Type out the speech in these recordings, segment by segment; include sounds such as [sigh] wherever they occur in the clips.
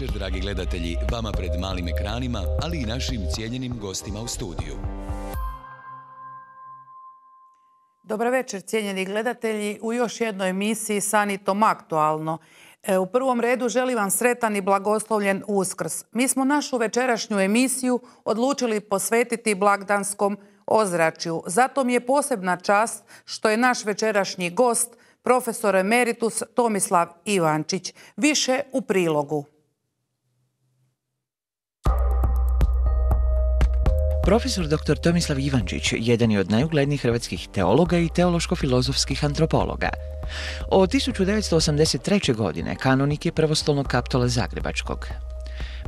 večer, dragi gledatelji, vama pred malim ekranima, ali i našim cijenjenim gostima u studiju. Dobar večer, cijenjeni gledatelji. U još jednoj emisiji Sanitom Aktualno. E, u prvom redu želim vam sretan i blagoslovljen uskrs. Mi smo našu večerašnju emisiju odlučili posvetiti blagdanskom ozračju. Zato mi je posebna čast što je naš večerašnji gost, profesor emeritus Tomislav Ivančić. Više u prilogu. Profesor dr. Tomislav Ivančić jedan je od najuglednijih hrvatskih teologa i teološko-filozofskih antropologa. Od 1983. godine kanonik je prvostolnog kaptola Zagrebačkog.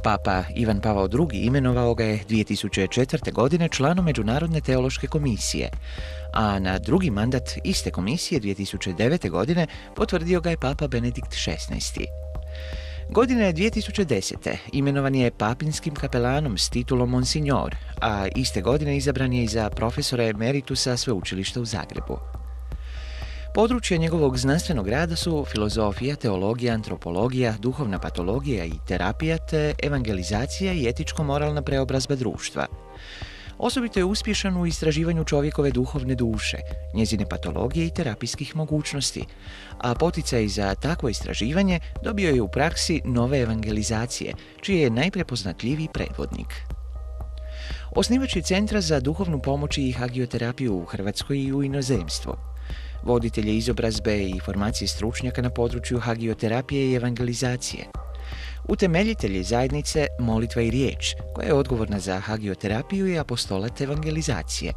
Papa Ivan Pavao II. imenovao ga je 2004. godine članom Međunarodne teološke komisije, a na drugi mandat iste komisije 2009. godine potvrdio ga je Papa Benedikt XVI. Godine je 2010. imenovan je papinskim kapelanom s titulom Monsignor, a iste godine izabran je i za profesora emeritusa Sveučilišta u Zagrebu. Područje njegovog znanstvenog rada su filozofija, teologija, antropologija, duhovna patologija i terapija te evangelizacija i etičko-moralna preobrazba društva – Osobito je uspješan u istraživanju čovjekove duhovne duše, njezine patologije i terapijskih mogućnosti, a poticaj za takvo istraživanje dobio je u praksi nove evangelizacije, čiji je najprepoznatljiviji predvodnik. Osnivač je Centra za duhovnu pomoć i hagioterapiju u Hrvatskoj i u inozemstvu. Voditelj je izobrazbe i formacije stručnjaka na području hagioterapije i evangelizacije – utemeljitelji zajednice Molitva i riječ, koja je odgovorna za hagioterapiju i apostolat evangelizacije.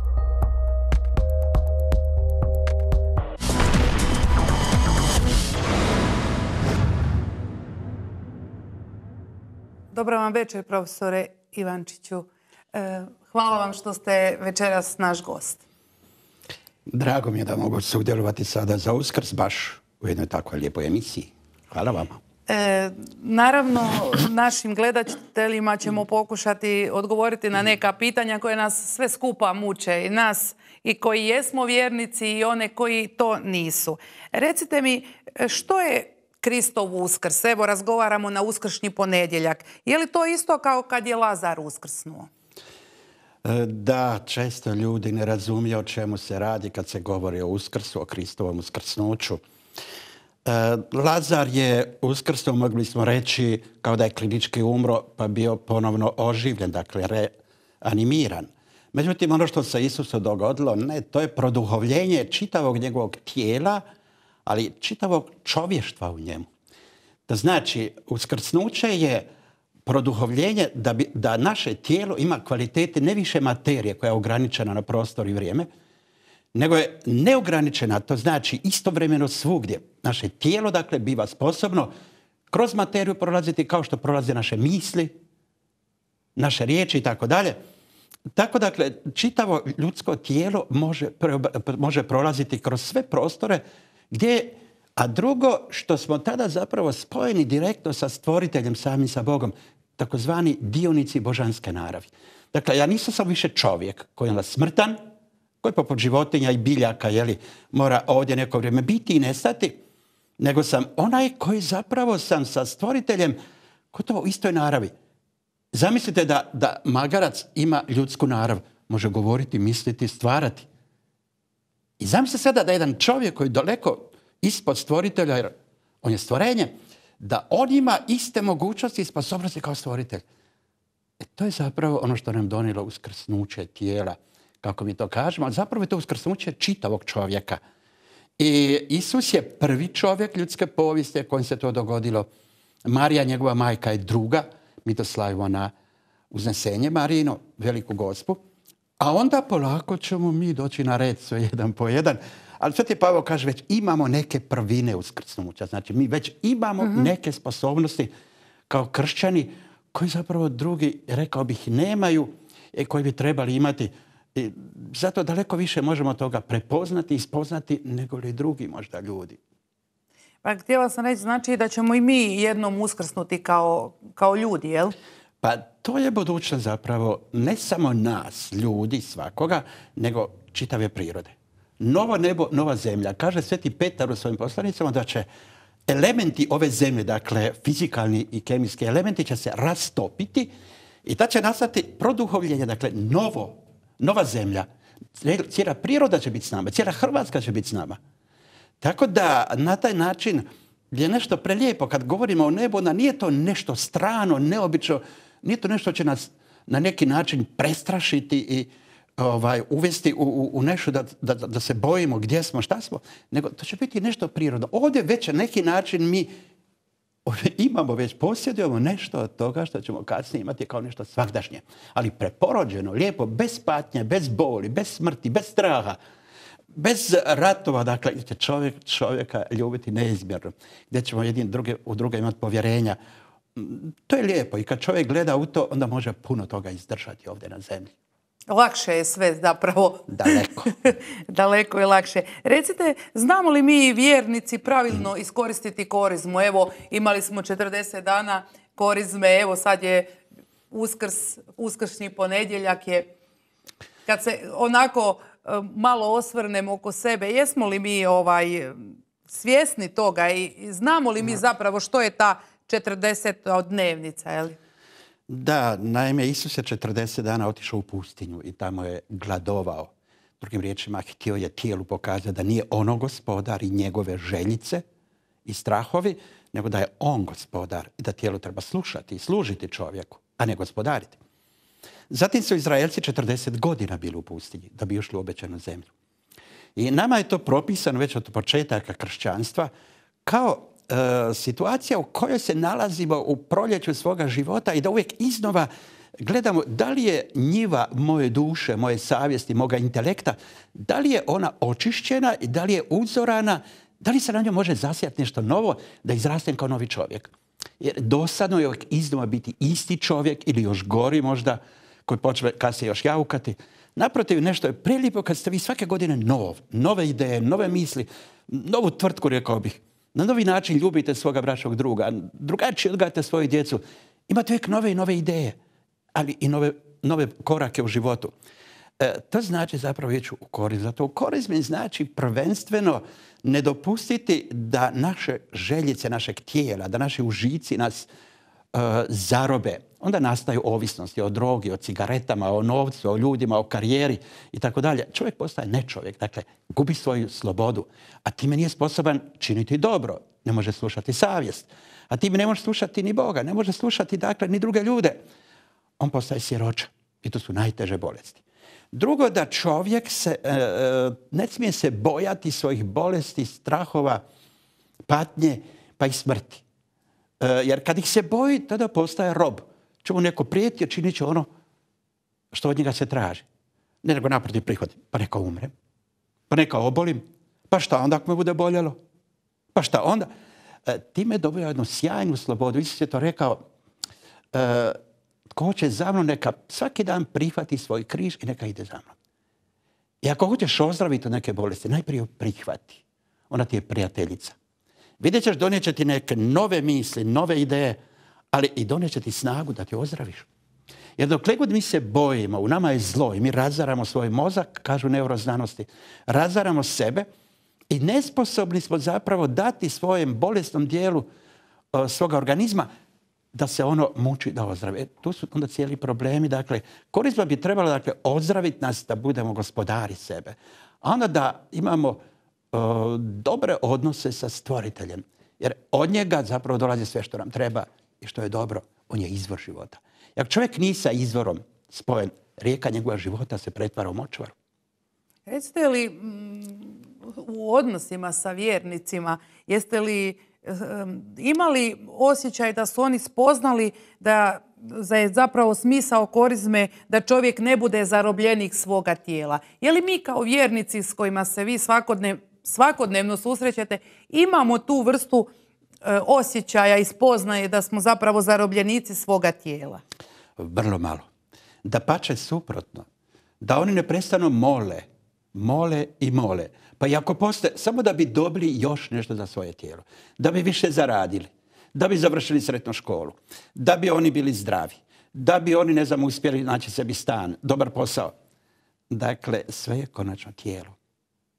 Dobro vam večer, profesore Ivančiću. E, hvala vam što ste večeras naš gost. Drago mi je da mogu udjelovati sada za uskrs baš u jednoj takvoj lijepoj emisiji. Hvala vam. E, naravno, našim gledateljima ćemo pokušati odgovoriti na neka pitanja koje nas sve skupa muče i nas i koji jesmo vjernici i one koji to nisu. Recite mi, što je Kristov uskrs? Evo, razgovaramo na uskršnji ponedjeljak. Je li to isto kao kad je Lazar uskrsnuo? E, da, često ljudi ne razumije o čemu se radi kad se govori o uskrsu, o Kristovom uskrsnuću. E, Lazar je uskrsto, mogli smo reći, kao da je klinički umro pa bio ponovno oživljen, dakle reanimiran. Međutim, ono što se Isusu dogodilo, ne, to je produhovljenje čitavog njegovog tijela, ali čitavog čovještva u njemu. To znači, uskrsnuće je produhovljenje da, da naše tijelo ima kvalitete ne više materije koja je ograničena na prostor i vrijeme, nego je neograničena, to znači istovremeno svugdje. Naše tijelo, dakle, biva sposobno kroz materiju prolaziti kao što prolaze naše misli, naše riječi i tako dalje. Tako dakle, čitavo ljudsko tijelo može, može prolaziti kroz sve prostore gdje a drugo, što smo tada zapravo spojeni direktno sa stvoriteljem, samim sa Bogom, takozvani dionici božanske naravi. Dakle, ja nisam sam više čovjek koji je smrtan, koji poput životinja i biljaka li mora ovdje neko vrijeme biti i nestati, nego sam onaj koji zapravo sam sa stvoriteljem gotovo u istoj naravi. Zamislite da, da magarac ima ljudsku narav. Može govoriti, misliti, stvarati. I zamislite sada da jedan čovjek koji je daleko ispod stvoritelja, jer on je stvorenje, da on ima iste mogućnosti i sposobnosti kao stvoritelj. E to je zapravo ono što nam donijelo uskrsnuće tijela, kako mi to kažemo, ali zapravo je to uskrsnuće čitavog čovjeka. I Isus je prvi čovjek ljudske povijesti kojim se to dogodilo. Marija, njegova majka, je druga. Mi to slavimo na uznesenje Marijino, veliku gospu. A onda polako ćemo mi doći na red jedan po jedan. Ali Sveti Pavel kaže, već imamo neke prvine uskrsnuća. Znači, mi već imamo mhm. neke sposobnosti kao kršćani koji zapravo drugi, rekao bih, nemaju i koji bi trebali imati. I zato daleko više možemo toga prepoznati i spoznati nego li drugi možda ljudi. Pa htjela sam reći, znači da ćemo i mi jednom uskrsnuti kao, kao ljudi, jel? Pa to je budućnost zapravo ne samo nas, ljudi, svakoga, nego čitave prirode. Novo nebo, nova zemlja. Kaže Sveti Petar u svojim poslanicama da će elementi ove zemlje, dakle fizikalni i kemijski elementi, će se rastopiti i da će nastati produhovljenje, dakle novo nova zemlja. Cijela priroda će biti s nama, cijela Hrvatska će biti s nama. Tako da na taj način je nešto prelijepo. Kad govorimo o nebu, onda nije to nešto strano, neobično, nije to nešto će nas na neki način prestrašiti i ovaj, uvesti u, u, nešto da, da, da se bojimo gdje smo, šta smo, nego to će biti nešto prirodno. Ovdje već na neki način mi imamo već posjedujemo nešto od toga što ćemo kasnije imati kao nešto svakdašnje. Ali preporođeno, lijepo, bez patnje, bez boli, bez smrti, bez straha, bez ratova, dakle, će čovjek, čovjeka ljubiti neizmjerno, gdje ćemo jedin druge, u druge imati povjerenja. Mm, to je lijepo i kad čovjek gleda u to, onda može puno toga izdržati ovdje na zemlji. Lakše je sve zapravo. Daleko. [laughs] Daleko je lakše. Recite, znamo li mi vjernici pravilno iskoristiti korizmu? Evo, imali smo 40 dana korizme, evo sad je uskrs, uskršnji ponedjeljak je. Kad se onako e, malo osvrnemo oko sebe, jesmo li mi ovaj, svjesni toga i znamo li mi zapravo što je ta 40 dnevnica, je da, naime, Isus je 40 dana otišao u pustinju i tamo je gladovao. Drugim riječima, htio je tijelu pokazati da nije ono gospodar i njegove željice i strahovi, nego da je on gospodar i da tijelu treba slušati i služiti čovjeku, a ne gospodariti. Zatim su Izraelci 40 godina bili u pustinji da bi ušli u obećanu zemlju. I nama je to propisano već od početaka kršćanstva kao E, situacija u kojoj se nalazimo u proljeću svoga života i da uvijek iznova gledamo da li je njiva moje duše, moje savjesti, moga intelekta, da li je ona očišćena i da li je uzorana, da li se na njoj može zasijati nešto novo da izrastem kao novi čovjek. Jer dosadno je uvijek iznova biti isti čovjek ili još gori možda, koji počne kasnije još jaukati. Naprotiv, nešto je prelijepo kad ste vi svake godine nov, nove ideje, nove misli, novu tvrtku, rekao bih. Na novi način ljubite svoga bračnog druga, drugačije odgajate svoju djecu. Imate uvijek nove i nove ideje, ali i nove, korake u životu. E, to znači zapravo već u korist. Zato u korist znači prvenstveno ne dopustiti da naše željice, našeg tijela, da naši užici nas e, zarobe onda nastaju ovisnosti o drogi, o cigaretama, o novcu, o ljudima, o karijeri i tako dalje. Čovjek postaje nečovjek, dakle, gubi svoju slobodu, a time nije sposoban činiti dobro, ne može slušati savjest, a time ne može slušati ni Boga, ne može slušati, dakle, ni druge ljude. On postaje siroča i to su najteže bolesti. Drugo, da čovjek se, e, e, ne smije se bojati svojih bolesti, strahova, patnje, pa i smrti. E, jer kad ih se boji, tada postaje rob će mu neko prijeti jer činit će ono što od njega se traži. Ne nego naproti prihvati. Pa neka umrem. Pa neka obolim. Pa šta onda ako me bude boljelo? Pa šta onda? Ti e, time je dobio jednu sjajnu slobodu. Isus je to rekao, e, tko će za neka svaki dan prihvati svoj križ i neka ide za mnom. I ako hoćeš ozdraviti neke bolesti, najprije prihvati. Ona ti je prijateljica. Vidjet ćeš, donijet će ti neke nove misli, nove ideje, ali i doneće ti snagu da te ozdraviš. Jer dok god mi se bojimo, u nama je zlo i mi razaramo svoj mozak, kažu neuroznanosti, razaramo sebe i nesposobni smo zapravo dati svojem bolesnom dijelu e, svoga organizma da se ono muči da ozdravi. E, tu su onda cijeli problemi. Dakle, korizma bi trebala dakle, ozdraviti nas da budemo gospodari sebe. A onda da imamo e, dobre odnose sa stvoriteljem. Jer od njega zapravo dolazi sve što nam treba što je dobro, on je izvor života. Ako čovjek nije sa izvorom spojen, rijeka njegova života se pretvara u močvaru. Jeste li mm, u odnosima sa vjernicima, jeste li ehm, imali osjećaj da su oni spoznali da je zapravo smisao korizme da čovjek ne bude zarobljenik svoga tijela. Je li mi kao vjernici s kojima se vi svakodnevno susrećete imamo tu vrstu E, osjećaja i spoznaje da smo zapravo zarobljenici svoga tijela? Vrlo malo. Da pače suprotno. Da oni ne prestano mole, mole i mole. Pa i ako postoje, samo da bi dobili još nešto za svoje tijelo. Da bi više zaradili. Da bi završili sretnu školu. Da bi oni bili zdravi. Da bi oni, ne znam, uspjeli naći sebi stan, dobar posao. Dakle, sve je konačno tijelo.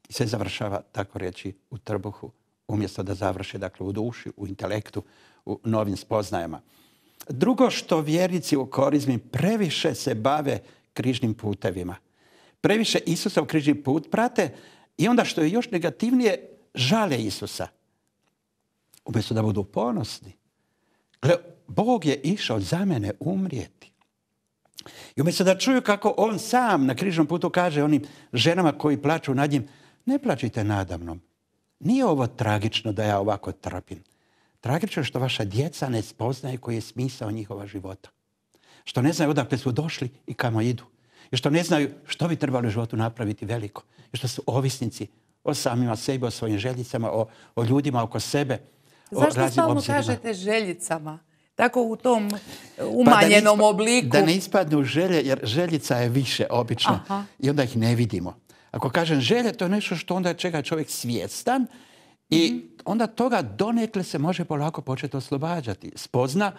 I sve završava, tako reći, u trbuhu umjesto da završe dakle, u duši, u intelektu, u novim spoznajama. Drugo što vjernici u korizmi previše se bave križnim putevima. Previše Isusov križni put prate i onda što je još negativnije, žale Isusa. Umjesto da budu ponosni. Gle, Bog je išao za mene umrijeti. I umjesto da čuju kako on sam na križnom putu kaže onim ženama koji plaču nad njim, ne plačite nadamnom, nije ovo tragično da ja ovako trpim. Tragično je što vaša djeca ne spoznaju koji je smisao njihova života. Što ne znaju odakle su došli i kamo idu. I što ne znaju što bi trebalo u životu napraviti veliko. I što su ovisnici o samima sebi, o svojim željicama, o, ljudima oko sebe. Zašto stalno kažete željicama? Tako u tom pa umanjenom da obliku. Da ne ispadnu želje, jer željica je više obično. I onda ih ne vidimo. Ako kažem želje, to je nešto što onda čega čovjek svjestan i mhm. onda toga donekle se može polako početi oslobađati. Spozna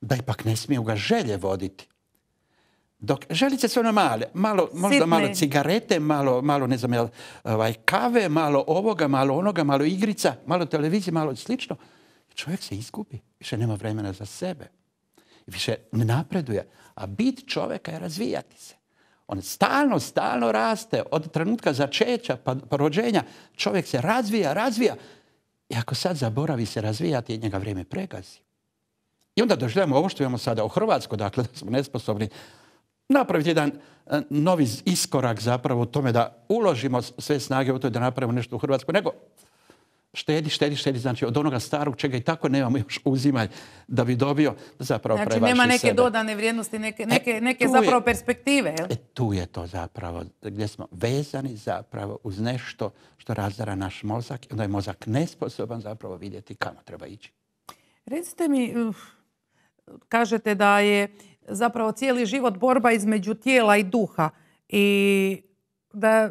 da ipak ne smiju ga želje voditi. Dok želice su ono male, malo, možda malo cigarete, malo, malo ne znam, ovaj, kave, malo ovoga, malo onoga, malo igrica, malo televizije, malo slično. Čovjek se izgubi, više nema vremena za sebe. Više ne napreduje. A bit čovjeka je razvijati se. On stalno, stalno raste od trenutka začeća pa rođenja. Čovjek se razvija, razvija. I ako sad zaboravi se razvijati, njega vrijeme pregazi. I onda doživljamo ovo što imamo sada u Hrvatskoj, dakle da smo nesposobni napraviti jedan e, novi iskorak zapravo u tome da uložimo sve snage u to da napravimo nešto u Hrvatskoj, nego štedi, štedi, štedi, znači od onoga starog čega i tako nemamo još uzimaj da bi dobio zapravo znači, prevaši Znači nema neke dodane vrijednosti, neke, e, zapravo perspektive. E, tu je to zapravo, gdje smo vezani zapravo uz nešto što razdara naš mozak i onda je mozak nesposoban zapravo vidjeti kamo treba ići. Recite mi, uh, kažete da je zapravo cijeli život borba između tijela i duha i da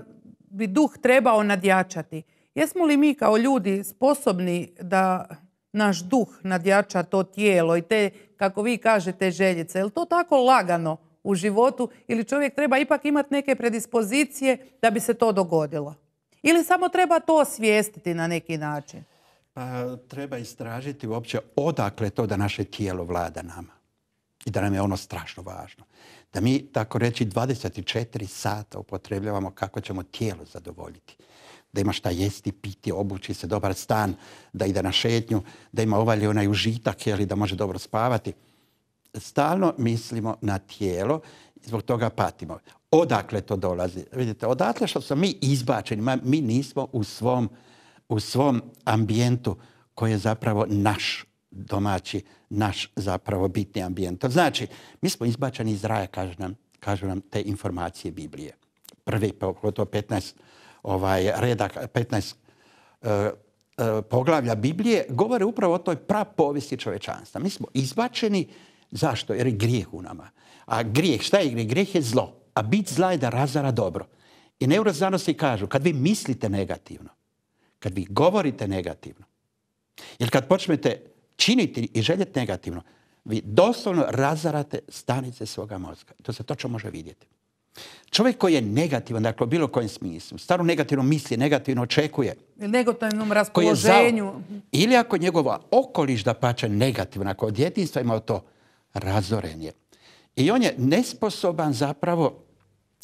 bi duh trebao nadjačati. Jesmo li mi kao ljudi sposobni da naš duh nadjača to tijelo i te, kako vi kažete, željice? Je li to tako lagano u životu ili čovjek treba ipak imati neke predispozicije da bi se to dogodilo? Ili samo treba to osvijestiti na neki način? Pa treba istražiti uopće odakle to da naše tijelo vlada nama. I da nam je ono strašno važno. Da mi, tako reći, 24 sata upotrebljavamo kako ćemo tijelo zadovoljiti da ima šta jesti, piti, obući se, dobar stan, da ide na šetnju, da ima ovaj ili onaj užitak, jeli, da može dobro spavati. Stalno mislimo na tijelo i zbog toga patimo. Odakle to dolazi? Vidite, odatle što smo mi izbačeni, mi nismo u svom, u svom ambijentu koji je zapravo naš domaći, naš zapravo bitni ambijent. To znači, mi smo izbačeni iz raja, kažu nam, nam te informacije Biblije. Prvi, gotovo pa 15 ovaj redak 15 e, e, poglavlja Biblije, govore upravo o toj prapovijesti čovečanstva. Mi smo izbačeni, zašto? Jer je grijeh u nama. A grijeh, šta je grijeh? Grijeh je zlo. A bit zla je da razara dobro. I neuroznanosti kažu, kad vi mislite negativno, kad vi govorite negativno, jer kad počnete činiti i željeti negativno, vi doslovno razarate stanice svoga mozga. To se točno može vidjeti. Čovjek koji je negativan, dakle u bilo kojem smislu, staro negativno misli, negativno očekuje. Negativnom raspoloženju. ili ako njegova okoliš da pače negativno, ako od djetinstva imao to, razoren je. I on je nesposoban zapravo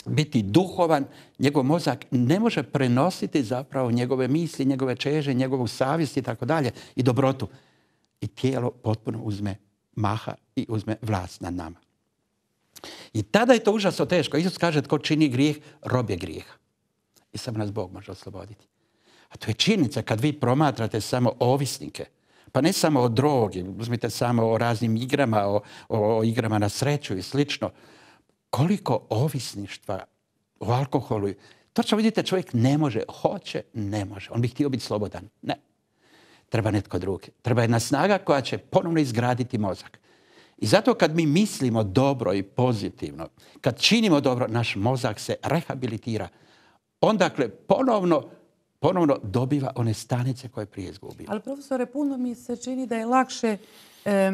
biti duhovan, njegov mozak ne može prenositi zapravo njegove misli, njegove čeže, njegovu savjest i tako dalje i dobrotu. I tijelo potpuno uzme maha i uzme vlast nad nama. I tada je to užasno teško. Isus kaže tko čini grijeh, rob je grijeha. I samo nas Bog može osloboditi. A to je činjenica kad vi promatrate samo ovisnike. Pa ne samo o drogi, uzmite samo o raznim igrama, o, o, o igrama na sreću i slično. Koliko ovisništva o alkoholu, točno vidite čovjek ne može, hoće, ne može. On bi htio biti slobodan. Ne. Treba netko drugi. Treba jedna snaga koja će ponovno izgraditi mozak. I zato kad mi mislimo dobro i pozitivno, kad činimo dobro, naš mozak se rehabilitira. On dakle ponovno ponovno dobiva one stanice koje prije izgubio. Ali profesore, puno mi se čini da je lakše e,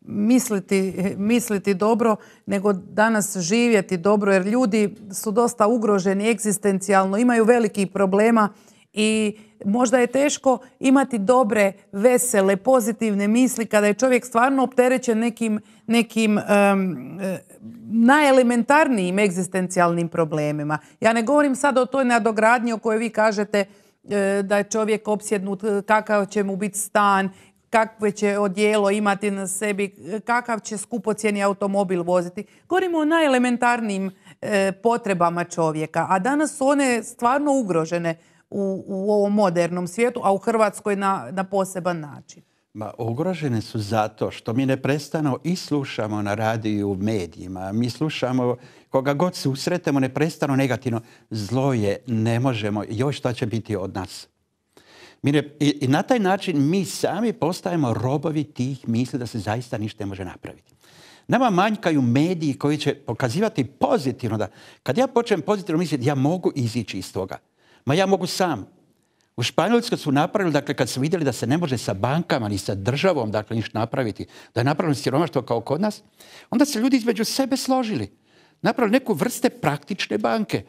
misliti, misliti dobro nego danas živjeti dobro, jer ljudi su dosta ugroženi egzistencijalno, imaju velikih problema i možda je teško imati dobre, vesele, pozitivne misli kada je čovjek stvarno opterećen nekim, nekim um, najelementarnijim egzistencijalnim problemima. Ja ne govorim sad o toj nadogradnji o kojoj vi kažete e, da je čovjek opsjednut, e, kakav će mu biti stan, kakve će odjelo imati na sebi, kakav će skupocjeni automobil voziti. Govorimo o najelementarnijim potrebama čovjeka, a danas su one stvarno ugrožene u, u ovom modernom svijetu, a u Hrvatskoj na, na poseban način? Ma, ugrožene su zato što mi neprestano i slušamo na radiju u medijima, mi slušamo koga god se usretemo neprestano negativno. Zlo je, ne možemo, još šta će biti od nas. Mi i, na taj način mi sami postajemo robovi tih misli da se zaista ništa ne može napraviti. Nama manjkaju mediji koji će pokazivati pozitivno da kad ja počnem pozitivno misliti ja mogu izići iz toga. Ma ja mogu sam. U Španjolskoj su napravili, dakle, kad su vidjeli da se ne može sa bankama ni sa državom, dakle, ništa napraviti, da je napravljeno siromaštvo kao kod nas, onda se ljudi između sebe složili. Napravili neku vrste praktične banke.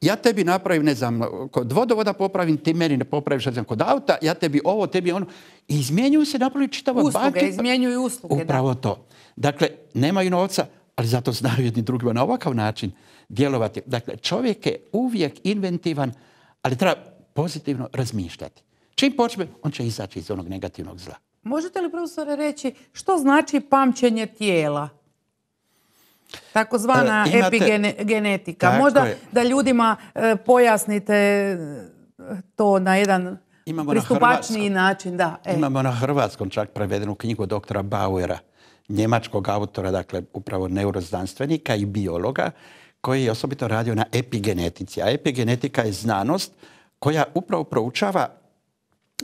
Ja tebi napravim, ne znam, kod vodovoda popravim, ti meni ne popraviš, ne znam, kod auta, ja tebi ovo, tebi ono. I izmjenjuju se, napravili čitavo usluge, banke. izmjenjuju usluge. Upravo to. Dakle, nemaju novca, ali zato znaju jedni drugima na ovakav način djelovati. Dakle, čovjek je uvijek inventivan ali treba pozitivno razmišljati. Čim počne, on će izaći iz onog negativnog zla. Možete li, profesore, reći što znači pamćenje tijela? Takozvana e, epigenetika. Možda da ljudima e, pojasnite e, to na jedan Imamo pristupačniji način. Da, Imamo na hrvatskom čak prevedenu knjigu doktora Bauera, njemačkog autora, dakle upravo neuroznanstvenika i biologa, koji je osobito radio na epigenetici. A epigenetika je znanost koja upravo proučava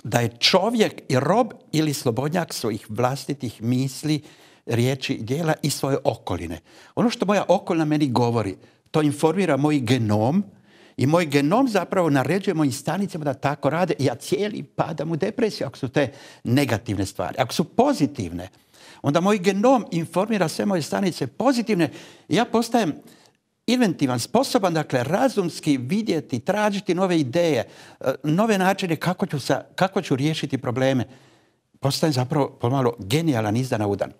da je čovjek i rob ili slobodnjak svojih vlastitih misli, riječi djela dijela i svoje okoline. Ono što moja okolina meni govori, to informira moj genom i moj genom zapravo naređuje mojim stanicama da tako rade i ja cijeli padam u depresiju ako su te negativne stvari. Ako su pozitivne, onda moj genom informira sve moje stanice pozitivne i ja postajem inventivan, sposoban, dakle, razumski vidjeti, tražiti nove ideje, e, nove načine kako ću, sa, kako riješiti probleme, postaje zapravo pomalo genijalan izdana udan.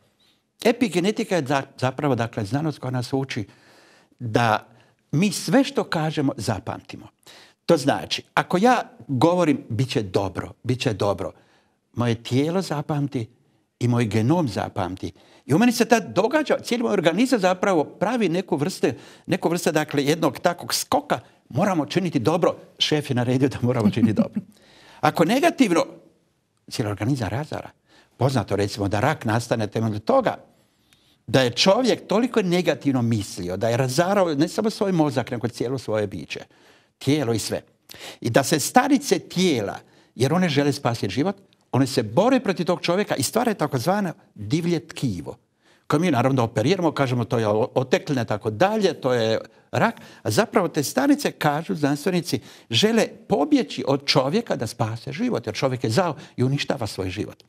Epigenetika je zapravo, dakle, znanost koja nas uči da mi sve što kažemo zapamtimo. To znači, ako ja govorim bit će dobro, bit će dobro, moje tijelo zapamti i moj genom zapamti. I u meni se tad događa, cijeli moj organizam zapravo pravi neku vrste, neku vrste dakle, jednog takvog skoka, moramo činiti dobro, šef je naredio da moramo činiti dobro. Ako negativno, cijeli organizam razara. Poznato recimo da rak nastane temelju toga da je čovjek toliko negativno mislio, da je razarao ne samo svoj mozak, nego cijelo svoje biće, tijelo i sve. I da se starice tijela, jer one žele spasiti život, oni se bore protiv tog čovjeka i stvaraju takozvano divlje tkivo koje mi naravno operiramo, kažemo to je oteklina tako dalje, to je rak, a zapravo te stanice, kažu znanstvenici, žele pobjeći od čovjeka da spase život, jer čovjek je zao i uništava svoj život.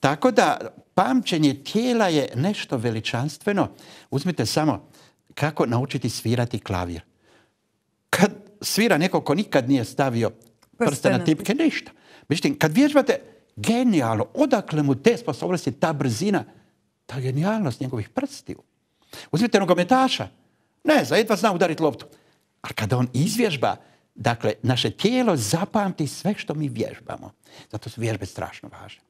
Tako da pamćenje tijela je nešto veličanstveno. Uzmite samo kako naučiti svirati klavir. Kad svira neko ko nikad nije stavio prste na tipke, ništa. Međutim, kad vježbate, genijalno. Odakle mu te sposobnosti, ta brzina, ta genijalnost njegovih prstiju. Uzmite nogometaša. Ne znam, jedva zna udariti loptu. Ali kada on izvježba, dakle, naše tijelo zapamti sve što mi vježbamo. Zato su vježbe strašno važne.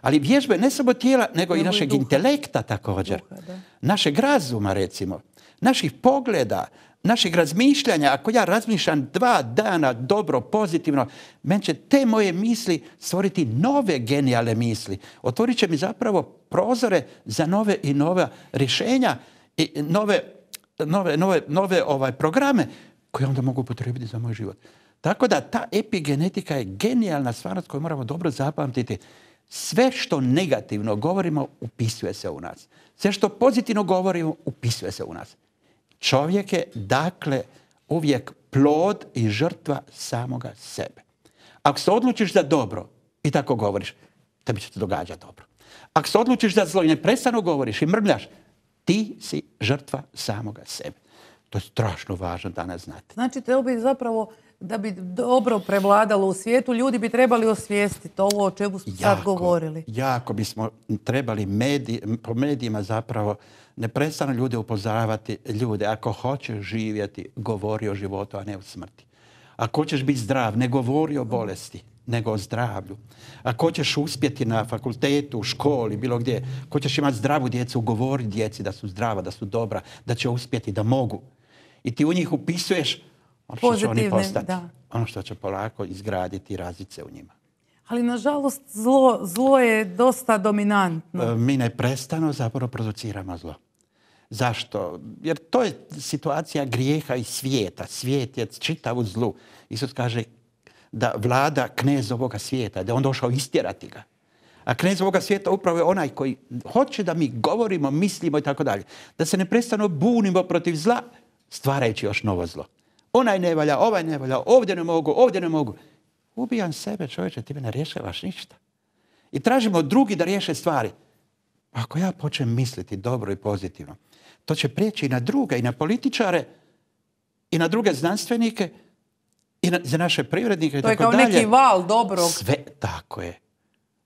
Ali vježbe ne samo tijela, nego, i našeg intelekta također. našeg razuma, recimo. Naših pogleda, našeg razmišljanja, ako ja razmišljam dva dana dobro, pozitivno, men će te moje misli stvoriti nove genijale misli. Otvorit će mi zapravo prozore za nove i nova rješenja i nove, nove, nove, nove ovaj, programe koje onda mogu potrebiti za moj život. Tako da ta epigenetika je genijalna stvar koju moramo dobro zapamtiti. Sve što negativno govorimo upisuje se u nas. Sve što pozitivno govorimo upisuje se u nas. Čovjek je dakle uvijek plod i žrtva samoga sebe. Ako se odlučiš za dobro i tako govoriš, tebi će se događati dobro. Ako se odlučiš za zlo i neprestano govoriš i mrmljaš, ti si žrtva samoga sebe. To je strašno važno danas znati. Znači, treba bi zapravo da bi dobro prevladalo u svijetu, ljudi bi trebali osvijestiti ovo o čemu smo sad govorili. Jako bismo trebali po medijima zapravo neprestano ljude upozoravati. Ljude, ako hoćeš živjeti, govori o životu, a ne o smrti. Ako hoćeš biti zdrav, ne govori o bolesti nego o zdravlju. Ako hoćeš uspjeti na fakultetu, školi, bilo gdje, hoćeš imati zdravu djecu, govori djeci da su zdrava, da su dobra, da će uspjeti, da mogu. I ti u njih upisuješ ono što će Da. Ono što će polako izgraditi razice u njima. Ali nažalost zlo, zlo je dosta dominantno. E, mi neprestano zapravo produciramo zlo. Zašto? Jer to je situacija grijeha i svijeta. Svijet je u zlu. Isus kaže da vlada knez ovoga svijeta, da je on došao istjerati ga. A knez ovoga svijeta upravo je onaj koji hoće da mi govorimo, mislimo i tako dalje. Da se neprestano bunimo protiv zla, stvarajući još novo zlo onaj ne valja, ovaj ne valja, ovdje ne mogu, ovdje ne mogu. Ubijam sebe, čovječe, ti me ne rješavaš ništa. I tražimo drugi da riješe stvari. Ako ja počnem misliti dobro i pozitivno, to će prijeći i na druge, i na političare, i na druge znanstvenike, i na, za naše privrednike. To je kao neki val dobrog. Sve tako je.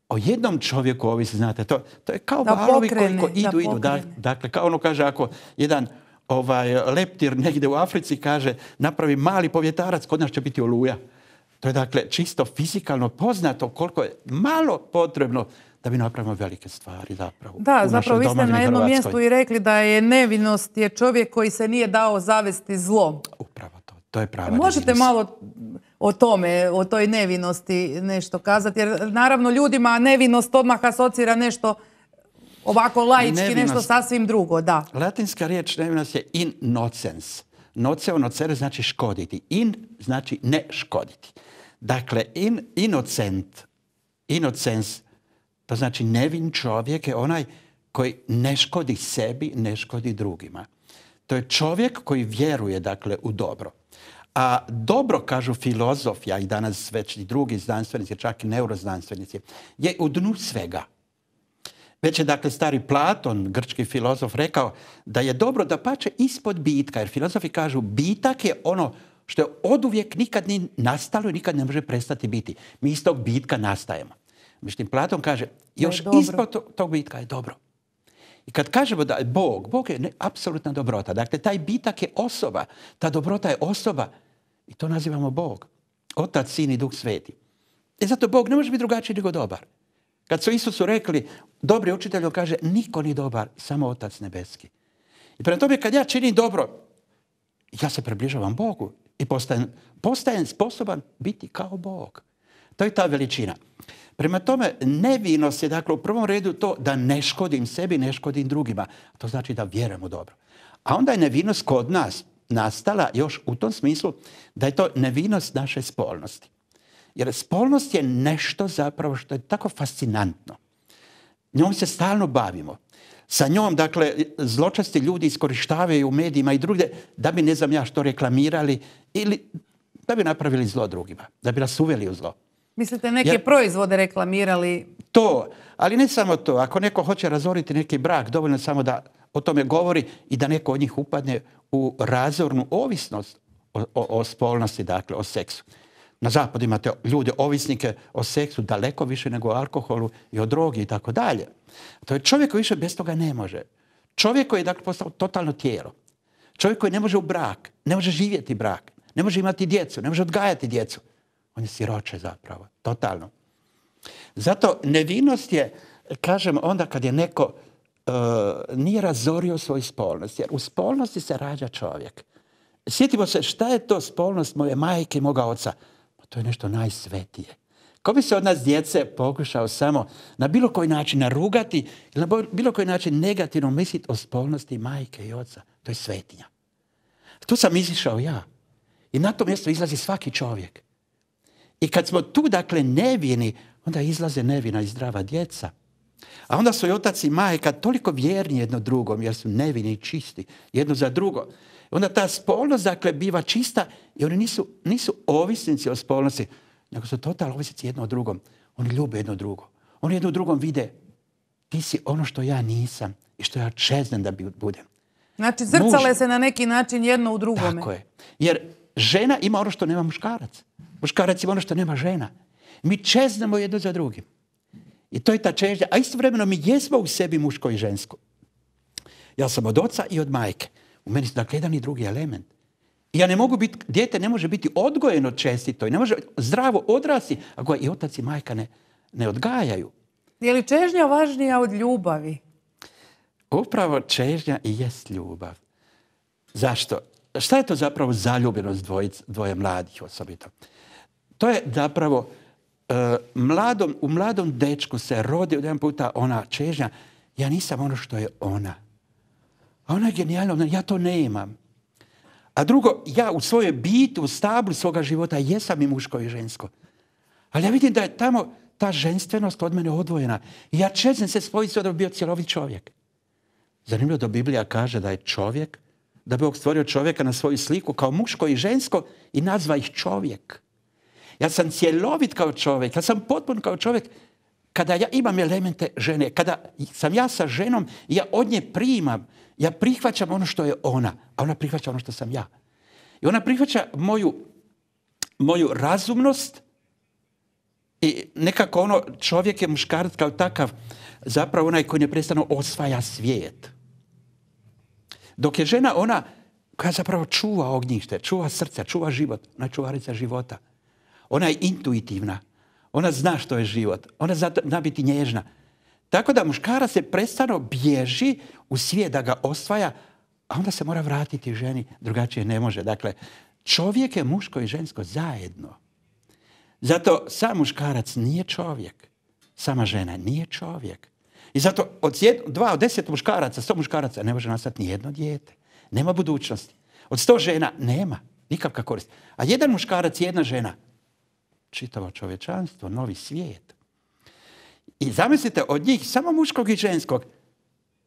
O jednom čovjeku ovisi, znate, to, to je kao da valovi koji idu, idu. Dakle, kao ono kaže, ako jedan ovaj, leptir negdje u Africi kaže napravi mali povjetarac, kod nas će biti oluja. To je dakle čisto fizikalno poznato koliko je malo potrebno da bi napravimo velike stvari zapravo. Da, zapravo vi ste na jednom mjestu i rekli da je nevinost je čovjek koji se nije dao zavesti zlo. Upravo to, to je prava e, Možete malo o tome, o toj nevinosti nešto kazati, jer naravno ljudima nevinost odmah asocira nešto ovako laički nešto sasvim drugo, da. Latinska riječ nevinost je innocens. ono cere znači škoditi. In znači ne škoditi. Dakle, in, innocent, to znači nevin čovjek je onaj koji ne škodi sebi, ne škodi drugima. To je čovjek koji vjeruje dakle u dobro. A dobro, kažu filozofija i danas već i drugi znanstvenici, čak i neuroznanstvenici, je u dnu svega. Već je dakle stari Platon, grčki filozof, rekao da je dobro da pače ispod bitka, jer filozofi kažu bitak je ono što je oduvijek nikad ni nastalo i nikad ne može prestati biti. Mi iz tog bitka nastajemo. Mislim, Platon kaže, još ispod tog bitka je dobro. I kad kažemo da je Bog, Bog je apsolutna dobrota. Dakle, taj bitak je osoba, ta dobrota je osoba i to nazivamo Bog. Otac, sin i duh sveti. E zato Bog ne može biti drugačiji nego dobar. Kad su Isusu rekli, dobri učitelj kaže, niko ni dobar, samo Otac Nebeski. I prema tome, kad ja činim dobro, ja se približavam Bogu i postajem, postajem sposoban biti kao Bog. To je ta veličina. Prema tome, nevinost je dakle u prvom redu to da ne škodim sebi, ne škodim drugima. To znači da vjerujem u dobro. A onda je nevinost kod nas nastala još u tom smislu da je to nevinost naše spolnosti. Jer spolnost je nešto zapravo što je tako fascinantno. Njom se stalno bavimo. Sa njom, dakle, zločasti ljudi iskorištavaju u medijima i drugdje da bi ne znam ja što reklamirali ili da bi napravili zlo drugima, da bi nas uveli u zlo. Mislite neke proizvode reklamirali? To, ali ne samo to. Ako neko hoće razoriti neki brak, dovoljno samo da o tome govori i da neko od njih upadne u razornu ovisnost o spolnosti, dakle, o seksu na zapad imate ljude ovisnike o seksu daleko više nego o alkoholu i o drogi i tako dalje. To je čovjek koji više bez toga ne može. Čovjek koji je dakle postao totalno tijelo. Čovjek koji ne može u brak, ne može živjeti brak, ne može imati djecu, ne može odgajati djecu. On je siroče zapravo, totalno. Zato nevinost je, kažem, onda kad je neko e, nije razorio svoju spolnost. Jer u spolnosti se rađa čovjek. Sjetimo se šta je to spolnost moje majke i moga oca. To je nešto najsvetije. Ko bi se od nas djece pokušao samo na bilo koji način narugati ili na bilo koji način negativno misliti o spolnosti majke i oca? To je svetinja. Tu sam izišao ja. I na to mjesto izlazi svaki čovjek. I kad smo tu, dakle, nevini, onda izlaze nevina i zdrava djeca. A onda su i otac i majka toliko vjerni jedno drugom, jer su nevini i čisti jedno za drugo. Onda ta spolnost, dakle, biva čista i oni nisu, nisu ovisnici o spolnosti, nego su total ovisnici jedno o drugom. Oni ljube jedno drugo. Oni jedno drugom vide ti si ono što ja nisam i što ja čeznem da budem. Znači, zrcale se na neki način jedno u drugome. Tako je. Jer žena ima ono što nema muškarac. Muškarac ima ono što nema žena. Mi čeznemo jedno za drugim. I to je ta čežnja. A istovremeno mi jesmo u sebi muško i žensko. Ja sam od oca i od majke. Meni, dakle, jedan i drugi element. Ja ne mogu biti, dijete ne može biti odgojeno čestito i ne može zdravo odrasti ako i otac i majka ne, ne odgajaju. Je li čežnja važnija od ljubavi? Upravo čežnja i jest ljubav. Zašto? Šta je to zapravo zaljubljenost dvoje mladih osobito? To je zapravo e, mladom, u mladom dečku se rodi od puta ona čežnja ja nisam ono što je ona. A ona je genijalna, ona, ja to nemam. A drugo, ja u svojoj biti, u stablu svoga života jesam i muško i žensko. Ali ja vidim da je tamo ta ženstvenost od mene odvojena. I ja čeznem se svojim da bi bio cjelovit čovjek. Zanimljivo da Biblija kaže da je čovjek, da bi Bog stvorio čovjeka na svoju sliku kao muško i žensko i nazva ih čovjek. Ja sam cjelovit kao čovjek, ja sam potpun kao čovjek kada ja imam elemente žene, kada sam ja sa ženom, ja od nje primam, ja prihvaćam ono što je ona, a ona prihvaća ono što sam ja. I ona prihvaća moju, moju razumnost i nekako ono čovjek je muškarac kao takav zapravo onaj koji neprestano osvaja svijet. Dok je žena ona koja zapravo čuva ognjište, čuva srca, čuva život, ona je čuvarica života. Ona je intuitivna, ona zna što je život, ona zna biti nježna, tako da muškarac se prestano bježi u svijet da ga osvaja, a onda se mora vratiti ženi, drugačije ne može. Dakle, čovjek je muško i žensko zajedno. Zato sam muškarac nije čovjek, sama žena nije čovjek. I zato od dva, od deset muškaraca, sto muškaraca ne može nastati ni jedno dijete. Nema budućnosti. Od sto žena nema nikakva korist. A jedan muškarac i jedna žena, čitavo čovječanstvo, novi svijet. I zamislite od njih samo muškog i ženskog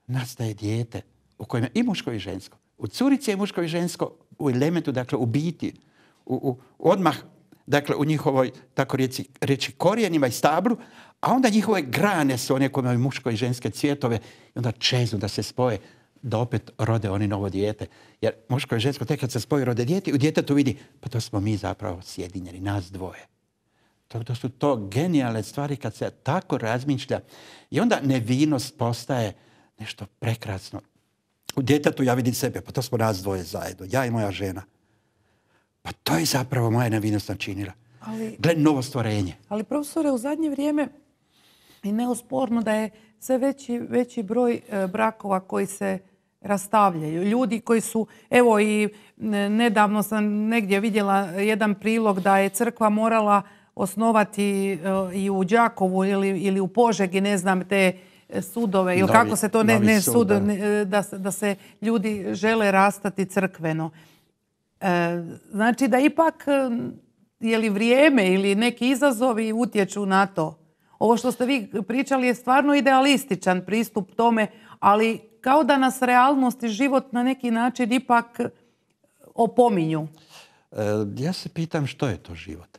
nastaje dijete u kojem je i muško i žensko. U curici je muško i žensko u elementu, dakle u biti, u, odmah dakle u njihovoj, tako reći, reći korijenima i stablu, a onda njihove grane su one koje imaju muško i ženske cvjetove i onda čeznu da se spoje da opet rode oni novo dijete. Jer muško i žensko tek kad se spoje, rode dijete i u djetetu vidi pa to smo mi zapravo sjedinjeni, nas dvoje. Tako da su to genijalne stvari kad se tako razmišlja. I onda nevinost postaje nešto prekrasno. U djetetu ja vidim sebe, pa to smo nas dvoje zajedno, ja i moja žena. Pa to je zapravo moja nevinost načinila. Ali, Gle, novo stvorenje. Ali profesore, u zadnje vrijeme i neosporno da je sve veći, veći broj e, brakova koji se rastavljaju. Ljudi koji su, evo i nedavno sam negdje vidjela jedan prilog da je crkva morala osnovati e, i u Đakovu ili, ili u Požegi, ne znam, te e, sudove ili kako se to ne, ne e, da, se ljudi žele rastati crkveno. znači da ipak je li vrijeme ili neki izazovi utječu na to. Ovo što ste vi pričali je stvarno idealističan pristup tome, ali kao da nas realnost i život na neki način ipak opominju. ja se pitam što je to život.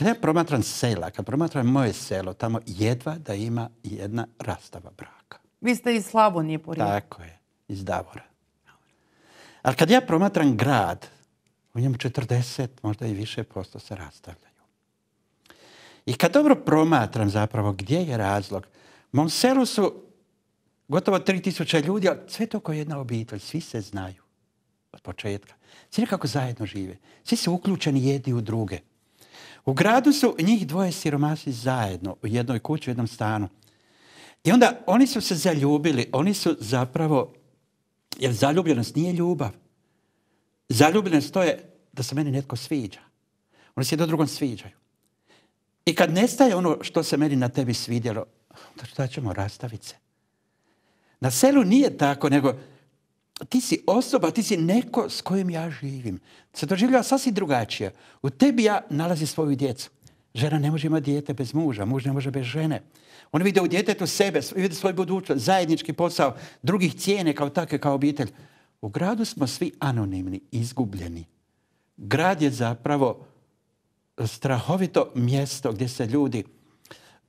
Kad ja promatram sela, kad promatram moje selo, tamo jedva da ima jedna rastava braka. Vi ste iz Slavonije porijekli. Tako je, iz Davora. Ali kad ja promatram grad, u njemu 40, možda i više posto se rastavljaju. I kad dobro promatram zapravo gdje je razlog, u mom selu su gotovo 3000 ljudi, ali sve to kao jedna obitelj, svi se znaju od početka. Svi nekako zajedno žive, svi su uključeni jedni u druge. U gradu su njih dvoje siromasi zajedno u jednoj kući, u jednom stanu. I onda oni su se zaljubili, oni su zapravo, jer zaljubljenost nije ljubav. Zaljubljenost to je da se meni netko sviđa. Oni se jedno drugom sviđaju. I kad nestaje ono što se meni na tebi svidjelo, onda šta ćemo, rastavit se. Na selu nije tako, nego ti si osoba, ti si neko s kojim ja živim. Se doživljava sasvim drugačije. U tebi ja nalazim svoju djecu. Žena ne može imati dijete bez muža, muž ne može bez žene. Oni vide u djetetu sebe, vide svoju budućnost, zajednički posao, drugih cijene kao takve, kao obitelj. U gradu smo svi anonimni, izgubljeni. Grad je zapravo e, strahovito mjesto gdje se ljudi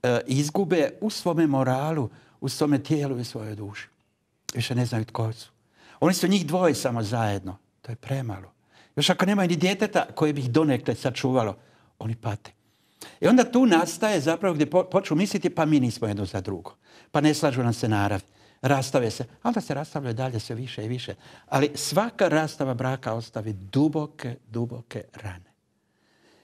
e, izgube u svome moralu, u svome tijelu i svojoj duši. Više ne znaju tko su. Oni su njih dvoje samo zajedno. To je premalo. Još ako nema ni djeteta koje bi ih donekle sačuvalo, oni pate. I onda tu nastaje zapravo gdje počnu misliti pa mi nismo jedno za drugo. Pa ne slažu nam se narav. Rastave se. Ali da se rastavljaju dalje sve više i više. Ali svaka rastava braka ostavi duboke, duboke rane.